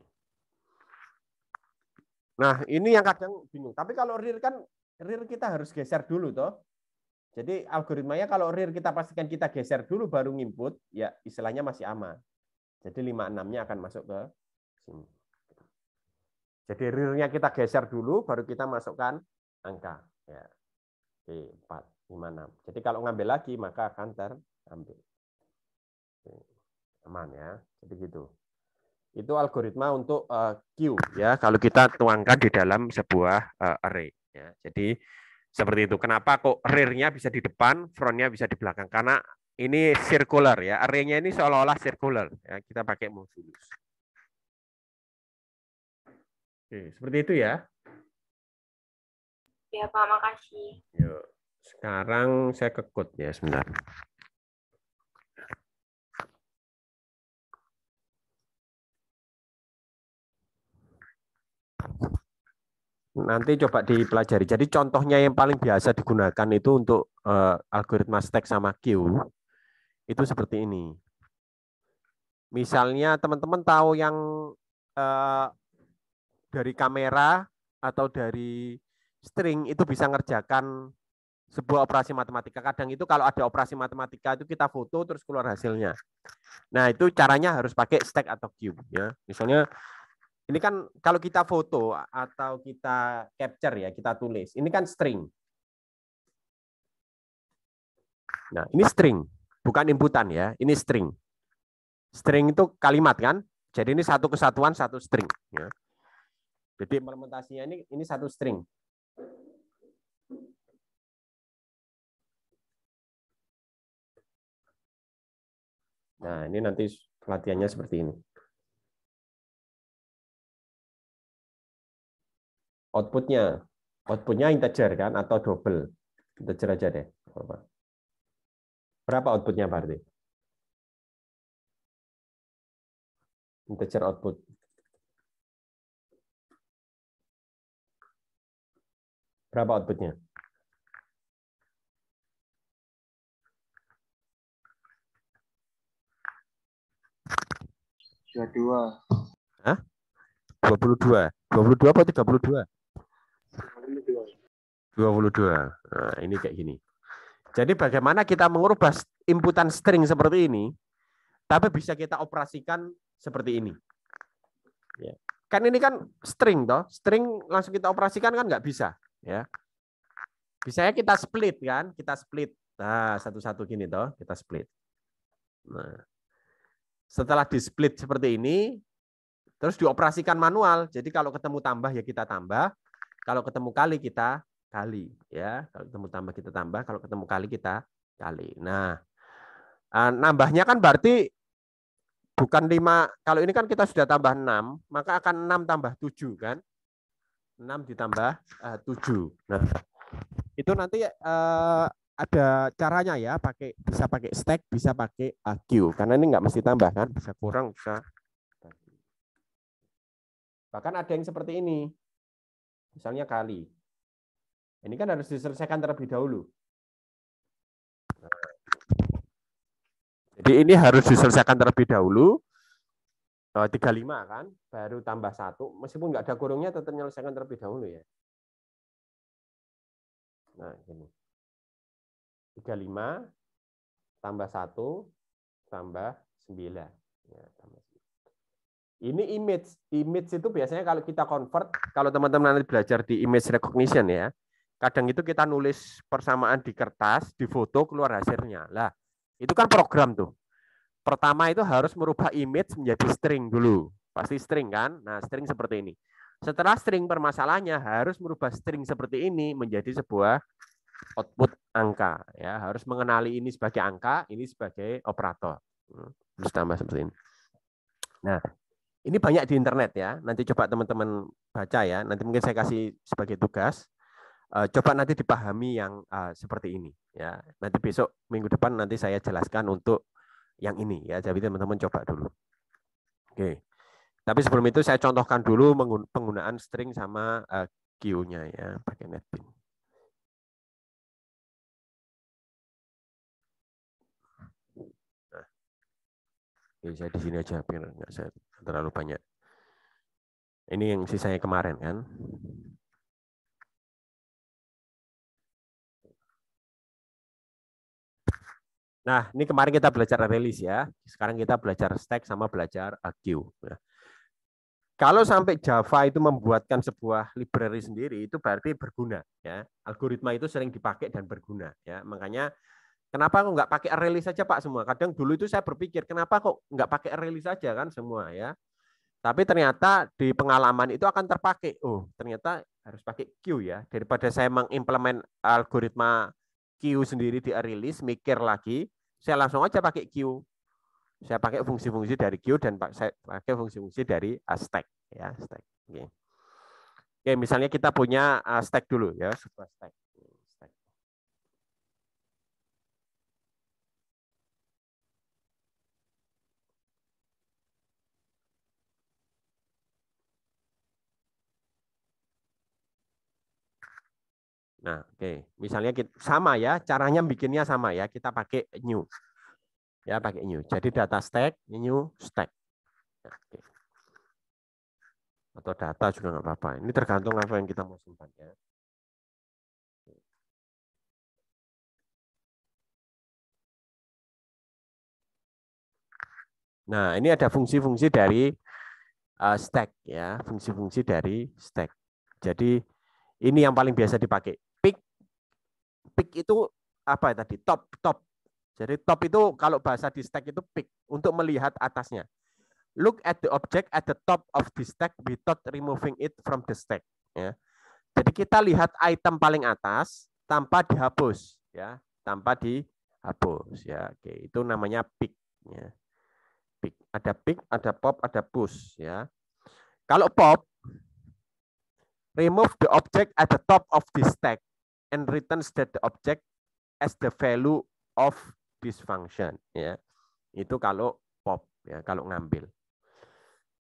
Nah, ini yang kadang bingung. Tapi kalau real kan real kita harus geser dulu toh. Jadi algoritmanya kalau real kita pastikan kita geser dulu baru nginput, ya istilahnya masih aman. Jadi 56-nya akan masuk ke sini. Jadi realnya kita geser dulu baru kita masukkan angka ya. Oke, 4 56. Jadi kalau ngambil lagi maka akan terambil. Oke teman ya. Jadi gitu. Itu algoritma untuk uh, Q ya kalau kita tuangkan di dalam sebuah uh, array ya. Jadi seperti itu. Kenapa kok rearnya bisa di depan, frontnya bisa di belakang? Karena ini circular ya. Arraynya ini seolah-olah circular ya. Kita pakai modulus. Oke, seperti itu ya. Ya, Pak, makasih. Yuk. Sekarang saya ke code ya sebentar. nanti coba dipelajari. Jadi contohnya yang paling biasa digunakan itu untuk uh, algoritma stack sama Q itu seperti ini. Misalnya teman-teman tahu yang uh, dari kamera atau dari string itu bisa ngerjakan sebuah operasi matematika. Kadang itu kalau ada operasi matematika itu kita foto terus keluar hasilnya. Nah, itu caranya harus pakai stack atau queue ya. Misalnya ini kan kalau kita foto atau kita capture ya, kita tulis. Ini kan string. Nah, ini string, bukan inputan ya. Ini string. String itu kalimat kan? Jadi ini satu kesatuan satu string ya. Jadi implementasinya ini ini satu string. Nah, ini nanti latihannya seperti ini. outputnya. Outputnya integer kan atau double. Integer aja deh. Berapa outputnya berarti? Integer output. Berapa outputnya? dua dua Hah? dua dua puluh puluh dua dua tiga puluh dua 22. Nah, ini kayak gini. Jadi bagaimana kita mengubah inputan string seperti ini, tapi bisa kita operasikan seperti ini. Ya. Kan ini kan string toh, string langsung kita operasikan kan nggak bisa, ya. ya kita split kan, kita split. Nah, satu-satu gini toh, kita split. Nah. Setelah di split seperti ini, terus dioperasikan manual. Jadi kalau ketemu tambah ya kita tambah, kalau ketemu kali kita kali ya. Kalau ketemu tambah kita tambah, kalau ketemu kali kita kali. Nah, ah, nambahnya kan berarti bukan 5. Kalau ini kan kita sudah tambah enam maka akan enam tambah tujuh kan? enam ditambah ah, tujuh Nah, itu nanti uh, ada caranya ya, pakai bisa pakai stack, bisa pakai AQ. Karena ini nggak mesti tambah kan, bisa kurang, bisa Bahkan ada yang seperti ini. Misalnya kali. Ini kan harus diselesaikan terlebih dahulu. Jadi ini harus diselesaikan terlebih dahulu. 35 eh, kan, baru tambah satu. Meskipun nggak ada kurungnya, tetap menyelesaikan terlebih dahulu ya. Nah, ini. 35 tambah 1 tambah 9. Ya, tambah 9. Ini image. Image itu biasanya kalau kita convert, kalau teman-teman nanti belajar di image recognition ya, Kadang itu kita nulis persamaan di kertas, di foto keluar hasilnya. Lah, itu kan program tuh. Pertama itu harus merubah image menjadi string dulu. Pasti string kan? Nah, string seperti ini. Setelah string permasalahannya harus merubah string seperti ini menjadi sebuah output angka ya harus mengenali ini sebagai angka ini sebagai operator hmm, terus tambah seperti ini nah ini banyak di internet ya nanti coba teman-teman baca ya nanti mungkin saya kasih sebagai tugas uh, coba nanti dipahami yang uh, seperti ini ya. Nanti besok minggu depan nanti saya jelaskan untuk yang ini ya. Jadi teman-teman coba dulu. Oke. Okay. Tapi sebelum itu saya contohkan dulu penggunaan string sama uh, Q-nya ya pakai netbin. Nah. Oke, saya di sini aja biar nggak saya terlalu banyak. Ini yang sisanya kemarin kan. Nah, ini kemarin kita belajar release ya. Sekarang kita belajar stack sama belajar queue. Nah, ya. kalau sampai Java itu membuatkan sebuah library sendiri, itu berarti berguna. Ya, algoritma itu sering dipakai dan berguna. Ya, makanya kenapa kok nggak pakai release saja Pak semua? Kadang dulu itu saya berpikir kenapa kok nggak pakai release saja kan semua ya. Tapi ternyata di pengalaman itu akan terpakai. Oh, ternyata harus pakai Q ya. Daripada saya mengimplement algoritma Q sendiri di release, mikir lagi, saya langsung aja pakai Q. Saya pakai fungsi-fungsi dari Q dan saya pakai fungsi-fungsi dari eh, stack ya, stack. Oke. Oke, misalnya kita punya eh, stack dulu ya, sebuah stack. Nah, oke. Okay. Misalnya kita, sama ya, caranya bikinnya sama ya. Kita pakai new. Ya, pakai new. Jadi data stack, new stack. Nah, okay. Atau data juga nggak apa-apa. Ini tergantung apa yang kita mau simpan ya. Nah, ini ada fungsi-fungsi dari uh, stack ya, fungsi-fungsi dari stack. Jadi ini yang paling biasa dipakai Pick itu apa ya tadi? Top, top. Jadi top itu kalau bahasa di stack itu pick untuk melihat atasnya. Look at the object at the top of the stack without removing it from the stack. Ya. Jadi kita lihat item paling atas tanpa dihapus, ya, tanpa dihapus. Ya, oke, itu namanya pick. Ya. Pick. Ada pick, ada pop, ada push. Ya. Kalau pop, remove the object at the top of the stack and returns that object as the value of this function ya. Itu kalau pop ya, kalau ngambil.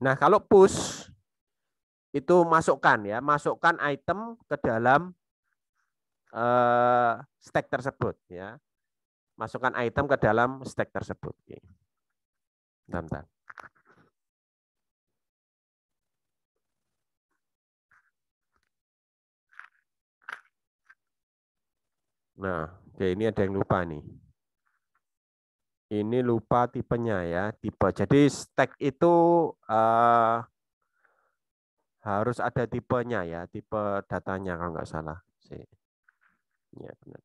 Nah, kalau push itu masukkan ya, masukkan item ke dalam uh, stack tersebut ya. Masukkan item ke dalam stack tersebut. Bentar, bentar. Nah, oke ini ada yang lupa nih. Ini lupa tipenya ya, tipe. Jadi stack itu uh, harus ada tipenya ya, tipe datanya kalau nggak salah sih. Ya benar.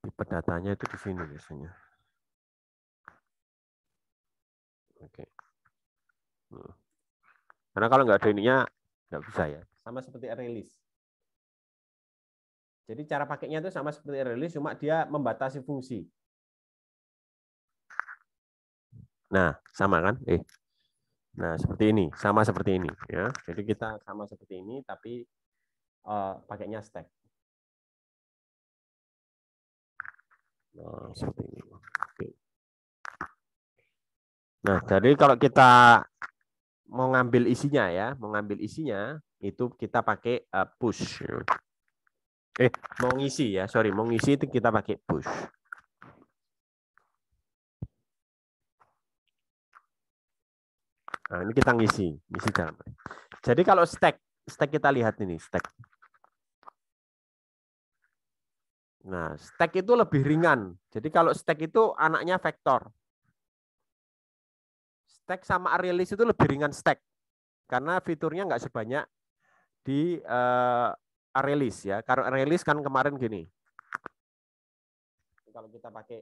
Tipe datanya itu di sini biasanya. Oke. Hmm. Karena kalau nggak ada ininya nggak bisa ya. Sama seperti release. Jadi cara pakainya itu sama seperti release, cuma dia membatasi fungsi. Nah, sama kan? Eh. Nah, seperti ini, sama seperti ini ya. Jadi kita sama seperti ini tapi uh, pakainya stack. Nah, seperti ini. Oke. Nah, jadi kalau kita mau ngambil isinya ya, mengambil isinya itu kita pakai uh, push. Eh, mau ngisi ya. Sorry, mau ngisi itu kita pakai push. Nah, ini kita ngisi, ngisi dalam. Jadi kalau stack, stack kita lihat ini, stack. Nah, stack itu lebih ringan. Jadi kalau stack itu anaknya vektor. Stack sama release itu lebih ringan stack. Karena fiturnya nggak sebanyak di uh, Arelis ya. karena Arelis kan kemarin gini. Kalau kita pakai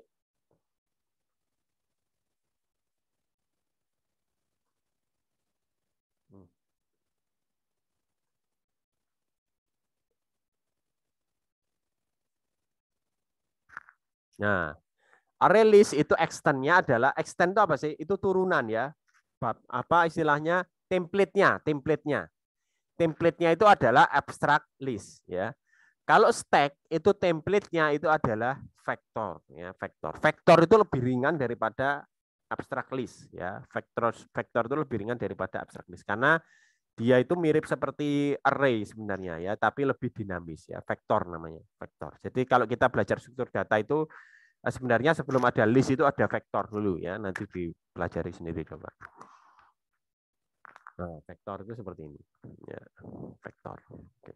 hmm. Nah, Arelis itu extendnya adalah extend itu apa sih? Itu turunan ya. Apa istilahnya? Template-nya, template-nya template-nya itu adalah abstract list ya. Kalau stack itu template-nya itu adalah vektor ya, vektor. Vektor itu lebih ringan daripada abstract list ya. Vektor vektor itu lebih ringan daripada abstract list karena dia itu mirip seperti array sebenarnya ya, tapi lebih dinamis ya, vektor namanya, vektor. Jadi kalau kita belajar struktur data itu eh, sebenarnya sebelum ada list itu ada vektor dulu ya, nanti dipelajari sendiri coba. Nah, vektor itu seperti ini. Ya, vektor. Oke.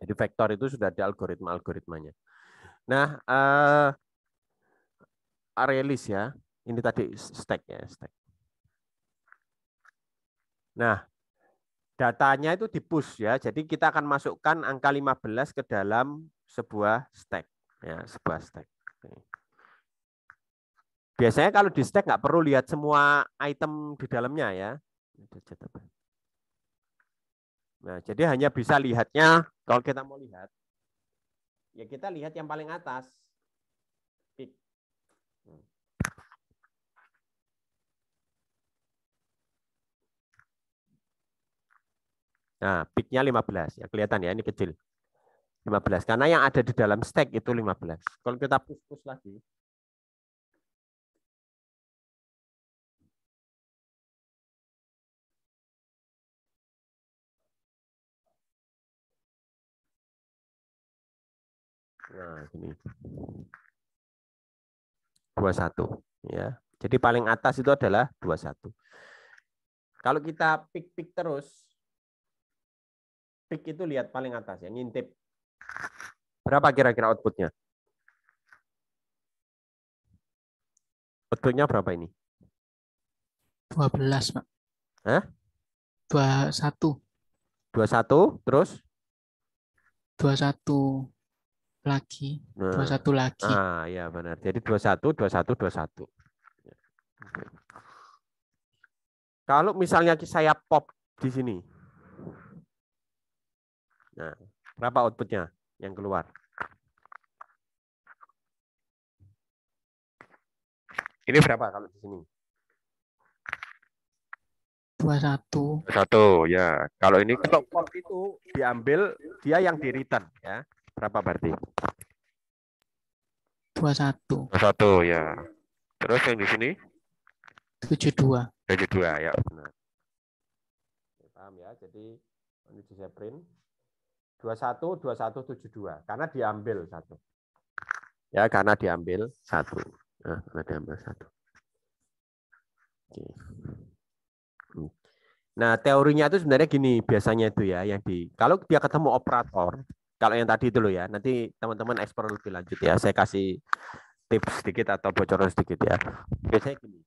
Jadi vektor itu sudah ada algoritma-algoritmanya. Nah, uh, eh, Arelis ya. Ini tadi stack ya, stack. Nah, datanya itu di push ya. Jadi kita akan masukkan angka 15 ke dalam sebuah stack ya, sebuah stack. Biasanya kalau di stack nggak perlu lihat semua item di dalamnya ya derajat apa? Nah, jadi hanya bisa lihatnya kalau kita mau lihat ya kita lihat yang paling atas. Peak. Hmm. Nah, lima 15. Ya kelihatan ya, ini kecil. 15. Karena yang ada di dalam stack itu 15. Kalau kita push-push lagi, Nah, gini. 21 ya. Jadi paling atas itu adalah 21. Kalau kita pick-pick terus pick itu lihat paling atas ya, ngintip. Berapa kira-kira outputnya? Outputnya berapa ini? 12, Pak. Hah? 21. 21, terus? 21 lagi Nah, 21 lagi Ah, ya benar. Jadi 21 21 21. Kalau misalnya saya pop di sini. Nah, berapa outputnya yang keluar? Ini berapa kalau di sini? 21. 21 ya. Kalau ini kalau pop itu diambil dia yang di return ya berapa berarti? 21. 21 ya. Terus yang di sini? 72. 72 ya benar. paham ya. Jadi ini bisa print 21 21 72 karena diambil satu. Ya, karena diambil satu. Nah, karena diambil satu. Oke. Hmm. Nah, teorinya itu sebenarnya gini biasanya itu ya yang di kalau dia ketemu operator kalau yang tadi itu loh ya nanti teman-teman ekspor lebih lanjut ya saya kasih tips sedikit atau bocoran sedikit ya biasanya gini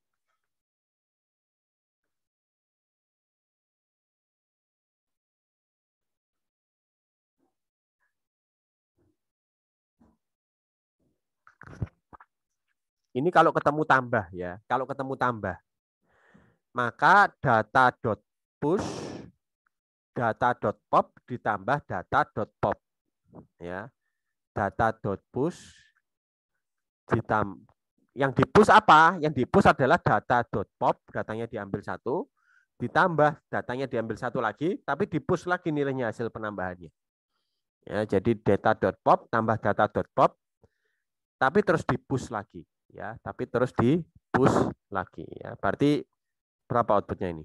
Ini kalau ketemu tambah ya, kalau ketemu tambah, maka data dot push data dot pop ditambah data dot pop ya data push ditam yang di push apa? Yang di push adalah data pop datanya diambil satu, ditambah datanya diambil satu lagi, tapi di push lagi nilainya hasil penambahannya. Ya, jadi data pop tambah data dot pop tapi terus di push lagi, ya, tapi terus di push lagi, ya. Berarti berapa outputnya ini?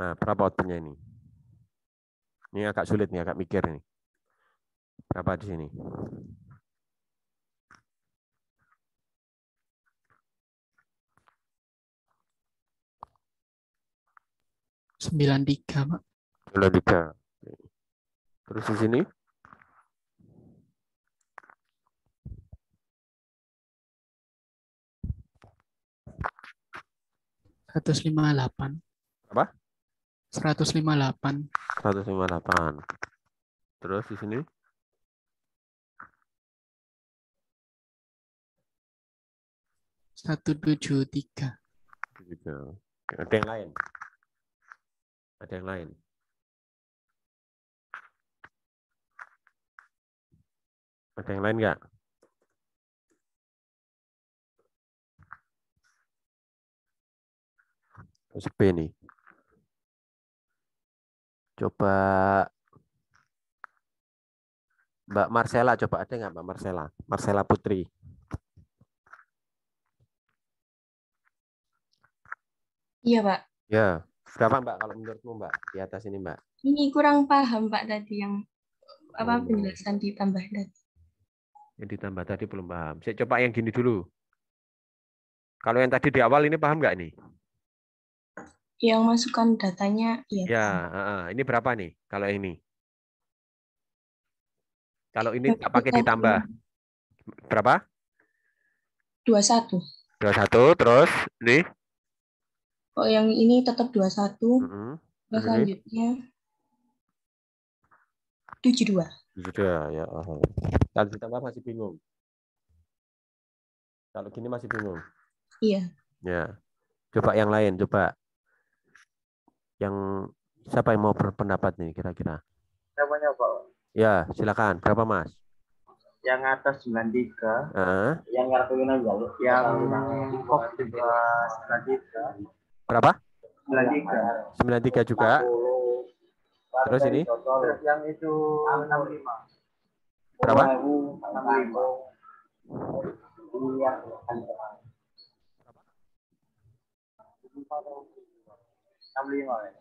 Nah, berapa outputnya ini? Ini agak sulit nih, agak mikir nih. Berapa di sini? Sembilan tiga, Pak. Sembilan tiga. Terus di sini? Seratus lima delapan. Apa? 158. 158. Terus di sini? Satu tujuh tiga. Ada yang lain? Ada yang lain? Ada yang lain nggak? Sepi nih. Coba Mbak Marcella coba ada nggak Mbak Marcella Marcella Putri. Iya, Pak. Ya. Berapa, Mbak, kalau menurutmu, Mbak? Di atas ini, Mbak. Ini kurang paham, Pak, tadi yang apa oh. penjelasan ditambah tadi. Yang ditambah tadi belum paham. Saya coba yang gini dulu. Kalau yang tadi di awal ini paham nggak ini yang masukkan datanya iya. ya. Ya, uh, uh. ini berapa nih kalau ini? Kalau ini tak pakai ditambah. Berapa? 21. 21 terus nih Oh, yang ini tetap 21. Mm -hmm. Terus selanjutnya 72. 72 ya. Kalau oh. ditambah masih bingung. Kalau gini masih bingung. Iya. Ya. Coba yang lain, coba yang siapa yang mau berpendapat nih kira-kira? Namanya mau nyoba. Ya, silakan. Berapa, Mas? Yang atas 93. Uh -huh. Yang ngarepin aja lu. Yang kok juga 93. Berapa? 93. 93 juga. 40. Terus ini? Terus yang itu 65. Berapa? 65. 65 ya.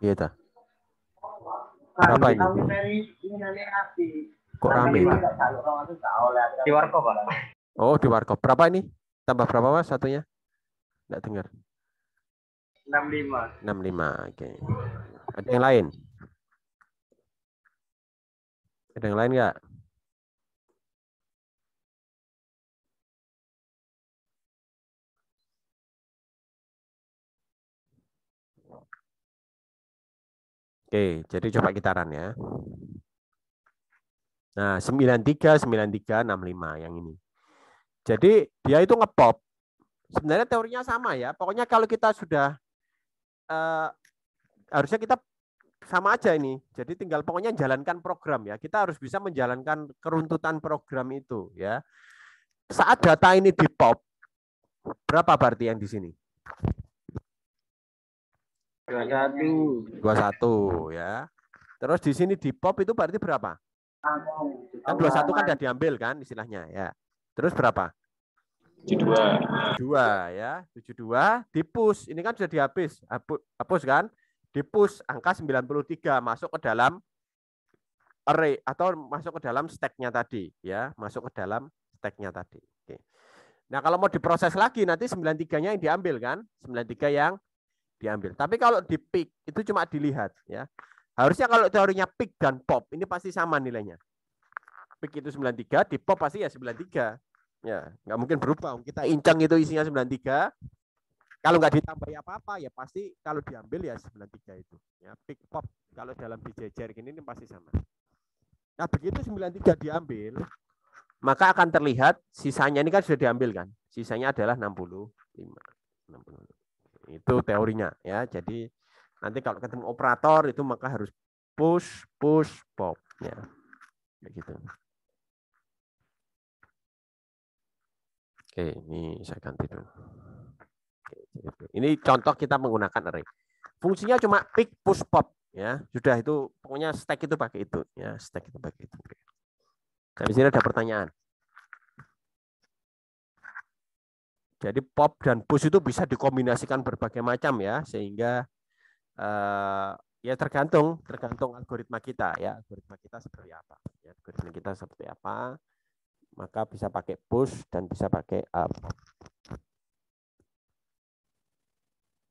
Iya ta. Nah, berapa ini? Kok rame itu? Di warkop Pak. Oh, di warkop. Berapa ini? Tambah berapa Mas satunya? Enggak dengar. 65. 65. Oke. Okay. Ada yang lain? Ada yang lain enggak? Oke, jadi coba run ya. Nah, 93, 93, 65 yang ini. Jadi dia itu ngepop. Sebenarnya teorinya sama ya. Pokoknya kalau kita sudah uh, harusnya kita sama aja ini. Jadi tinggal pokoknya jalankan program ya. Kita harus bisa menjalankan keruntutan program itu ya. Saat data ini di pop, berapa berarti yang di sini? dua satu ya. Terus di sini di pop itu berarti berapa? Kan satu kan sudah diambil kan istilahnya ya. Terus berapa? 72. dua ya, 72 di push. Ini kan sudah dihapus, hapus kan? Di push angka sembilan puluh tiga masuk ke dalam array atau masuk ke dalam stacknya tadi ya, masuk ke dalam stacknya tadi. Oke. Nah, kalau mau diproses lagi nanti sembilan nya yang diambil kan? sembilan tiga yang diambil. Tapi kalau di pick itu cuma dilihat ya. Harusnya kalau teorinya pick dan pop ini pasti sama nilainya. pick itu 93, di pop pasti ya 93. Ya, nggak mungkin berubah. Kita incang itu isinya 93. Kalau nggak ditambah apa-apa ya pasti kalau diambil ya 93 itu. Ya, peak pop kalau dalam dijejer gini ini pasti sama. Nah, begitu 93 diambil, maka akan terlihat sisanya ini kan sudah diambil kan. Sisanya adalah 65. 65. Itu teorinya ya. Jadi nanti kalau ketemu operator itu maka harus push, push, pop ya. Kayak gitu. Oke, ini saya ganti dulu. Ini contoh kita menggunakan array. Fungsinya cuma pick, push, pop ya. Sudah itu pokoknya stack itu pakai itu ya, stack itu pakai itu. di sini ada pertanyaan. Jadi pop dan push itu bisa dikombinasikan berbagai macam ya, sehingga uh, ya tergantung tergantung algoritma kita ya, algoritma kita seperti apa. Ya, algoritma kita seperti apa, maka bisa pakai push dan bisa pakai up. Eh,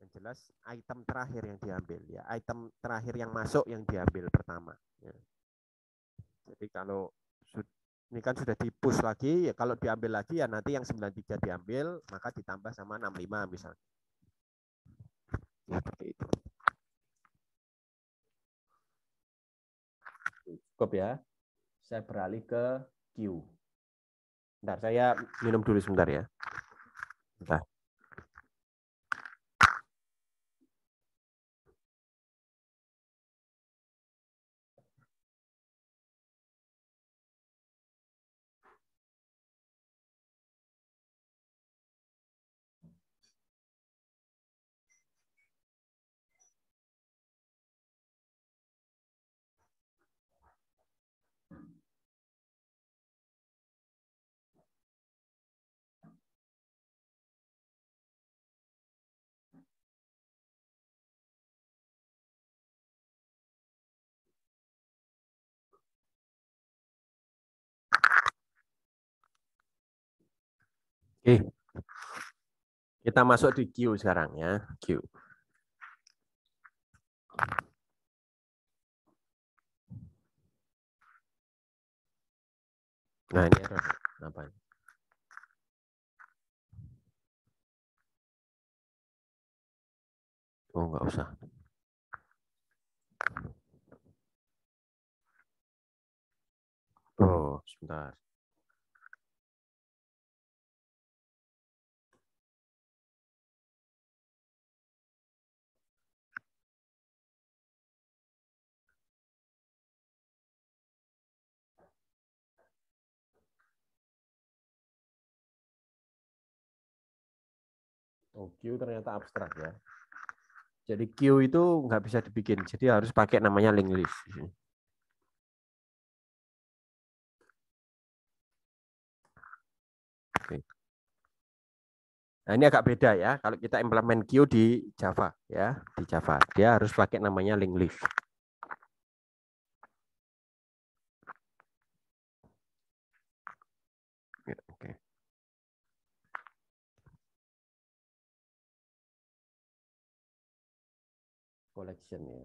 yang jelas item terakhir yang diambil ya, item terakhir yang masuk yang diambil pertama. Ya. Jadi kalau ini kan sudah di dipus lagi ya kalau diambil lagi ya nanti yang 93 diambil maka ditambah sama 65 misalnya ya seperti itu cukup ya saya beralih ke Q bentar saya minum dulu sebentar ya bentar Oke. Kita masuk di Q sekarang ya, Q. Nah, ini Apa Oh, nggak usah. Oh, sebentar. Oh, Q ternyata abstrak ya. Jadi Q itu nggak bisa dibikin. Jadi harus pakai namanya link list. Nah, ini agak beda ya. Kalau kita implement Q di Java ya, di Java, dia harus pakai namanya link list. collection ya.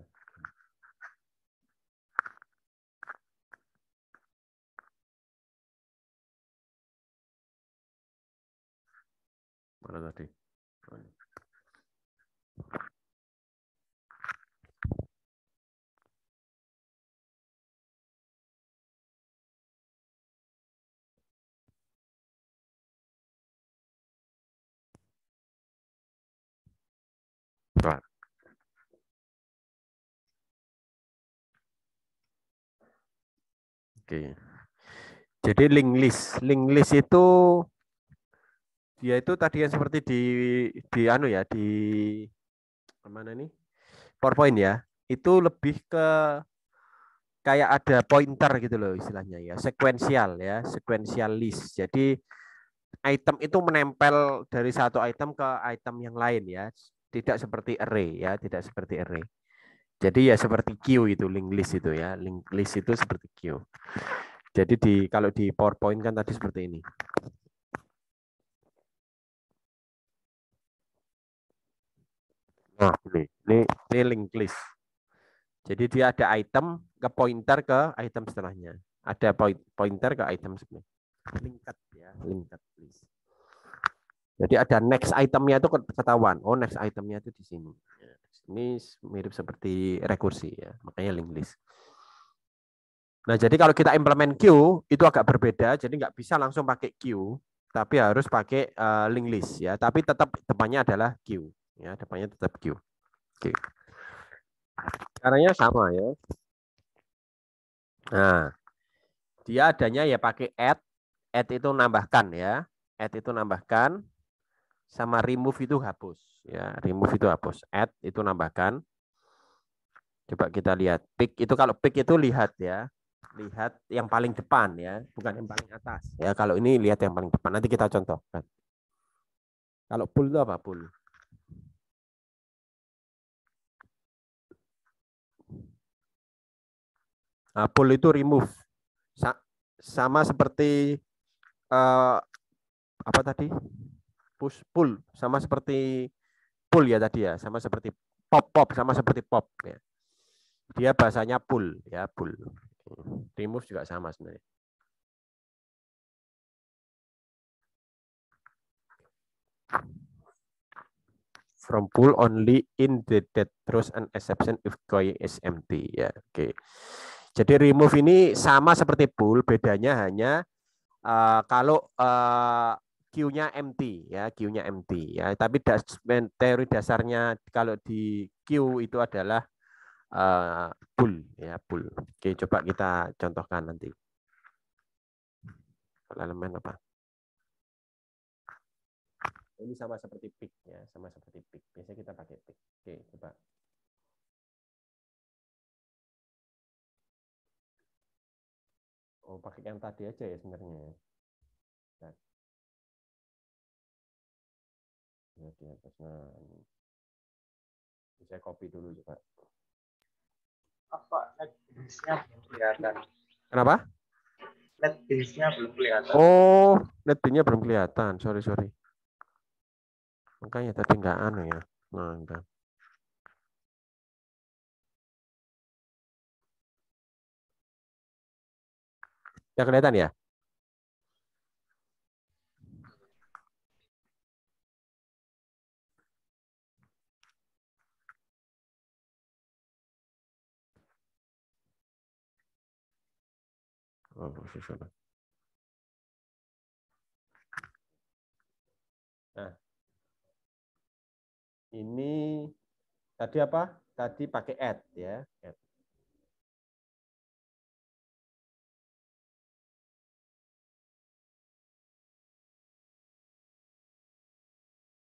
Mana tadi? Oke. Jadi link list, link list itu dia itu tadi yang seperti di di anu ya di mana nih PowerPoint ya itu lebih ke kayak ada pointer gitu loh istilahnya ya sekuensial ya sekuensial list jadi item itu menempel dari satu item ke item yang lain ya tidak seperti array ya tidak seperti array jadi ya seperti Q itu link list itu ya, link list itu seperti Q. Jadi di kalau di PowerPoint kan tadi seperti ini. Nah, ini ini, ini link list. Jadi dia ada item ke pointer ke item setelahnya. Ada point, pointer ke item sebelumnya. Linked ya, linked list. Jadi ada next itemnya itu ketahuan. Oh, next itemnya itu di sini. Ya, ini mirip seperti rekursi ya, makanya linked list. Nah, jadi kalau kita implement queue itu agak berbeda, jadi nggak bisa langsung pakai queue, tapi harus pakai uh, link list ya. Tapi tetap depannya adalah queue ya, depannya tetap queue. Oke. Okay. Caranya sama ya. Nah, dia adanya ya pakai add, add itu nambahkan ya. Add itu nambahkan, sama remove itu hapus ya remove itu hapus add itu nambahkan coba kita lihat pick itu kalau pick itu lihat ya lihat yang paling depan ya bukan yang paling atas ya kalau ini lihat yang paling depan nanti kita contohkan kalau pull itu apa pull Nah, pull itu remove. Sa sama seperti uh, apa tadi? push pull sama seperti pull ya tadi ya, sama seperti pop pop sama seperti pop ya. Dia bahasanya pull ya, pull. Remove juga sama sebenarnya. From pull only in the dead terus an exception if koi is empty ya. Oke. Okay. Jadi remove ini sama seperti pull, bedanya hanya uh, kalau uh, Q-nya MT ya, Q-nya MT ya. Tapi das, teori dasarnya kalau di Q itu adalah uh, bull ya, bull. Oke, coba kita contohkan nanti. Kalau elemen apa? Ini sama seperti pick ya, sama seperti pick. Biasanya kita pakai pick. Oke, coba. Oh, pakai yang tadi aja ya sebenarnya. Nah. ya, di atas nah ini. saya copy dulu juga apa netbase-nya belum kelihatan kenapa netbase-nya belum kelihatan oh netbase-nya belum kelihatan sorry sorry makanya tadi nggak aneh ya nah enggak Ya kelihatan ya? Nah, ini tadi apa? Tadi pakai add ya. Add.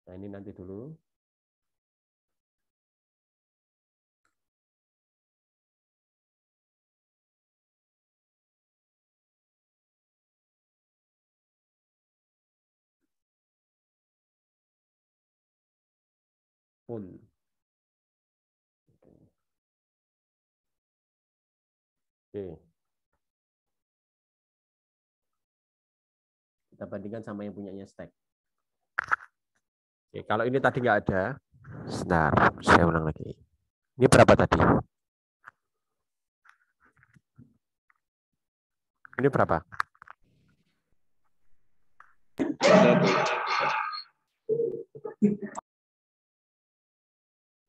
Nah, ini nanti dulu. pun. Oke. Kita bandingkan sama yang punyanya stack. Oke, kalau ini tadi nggak ada, sebentar, saya ulang lagi. Ini berapa tadi? Ini berapa? Satu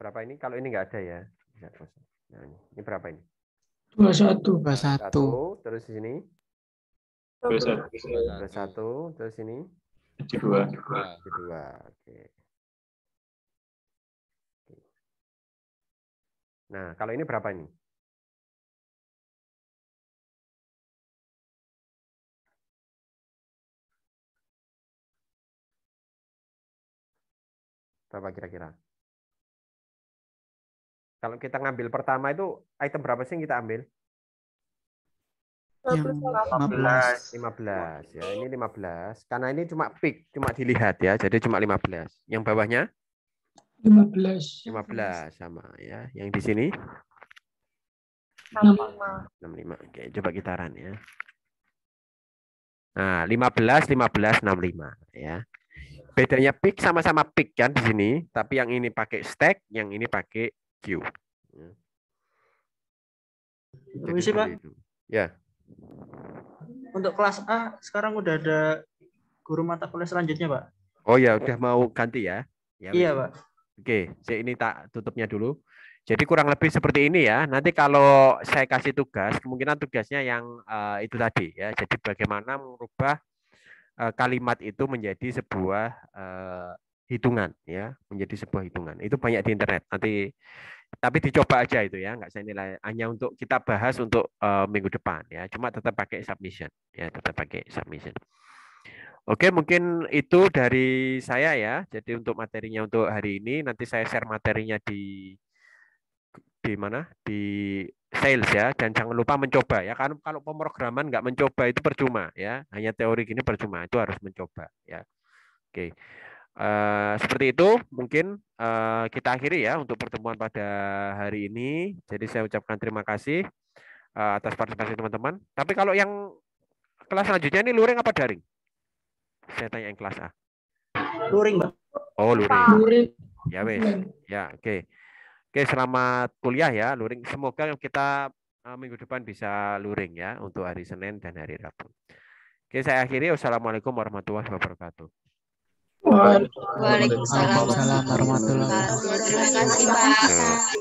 berapa ini? Kalau ini nggak ada ya. Nah, ini. ini berapa ini? 21. 21. terus di sini? 21. 21 terus ini? 72. 22. Oke. Nah, kalau ini berapa ini? Berapa kira-kira? Kalau kita ngambil pertama itu item berapa sih yang kita ambil? Yang 15. 15 ya. Ini 15. Karena ini cuma pick, cuma dilihat ya. Jadi cuma 15. Yang bawahnya? 15. 15 sama ya. Yang di sini? 65. 65. Oke, coba kita run ya. Nah, 15 15 65 ya. Bedanya pick sama-sama pick kan di sini, tapi yang ini pakai stack, yang ini pakai Q. Ya. Permisi Pak. Itu. Ya. Untuk kelas A sekarang udah ada guru mata kuliah selanjutnya Pak. Oh ya udah mau ganti ya. ya iya Pak. Oke, saya ini tak tutupnya dulu. Jadi kurang lebih seperti ini ya. Nanti kalau saya kasih tugas, kemungkinan tugasnya yang uh, itu tadi ya. Jadi bagaimana merubah uh, kalimat itu menjadi sebuah uh, hitungan ya menjadi sebuah hitungan itu banyak di internet nanti tapi dicoba aja itu ya nggak saya nilai hanya untuk kita bahas untuk uh, minggu depan ya cuma tetap pakai submission ya tetap pakai submission Oke, mungkin itu dari saya ya. Jadi untuk materinya untuk hari ini nanti saya share materinya di di mana? Di sales ya dan jangan lupa mencoba ya. Karena kalau pemrograman nggak mencoba itu percuma ya. Hanya teori gini percuma, itu harus mencoba ya. Oke. Eh, seperti itu mungkin eh, kita akhiri ya untuk pertemuan pada hari ini. Jadi saya ucapkan terima kasih eh, atas partisipasi teman-teman. Tapi kalau yang kelas selanjutnya ini luring apa daring? Saya tanya yang kelas A. Luring, Pak. Oh, luring. luring. Ya wes. Ya, oke. Okay. Oke, selamat kuliah ya luring. Semoga yang kita uh, minggu depan bisa luring ya untuk hari Senin dan hari Rabu. Oke, saya akhiri. Wassalamualaikum warahmatullahi wabarakatuh. Waalaikumsalam warahmatullahi wabarakatuh. Terima kasih Pak.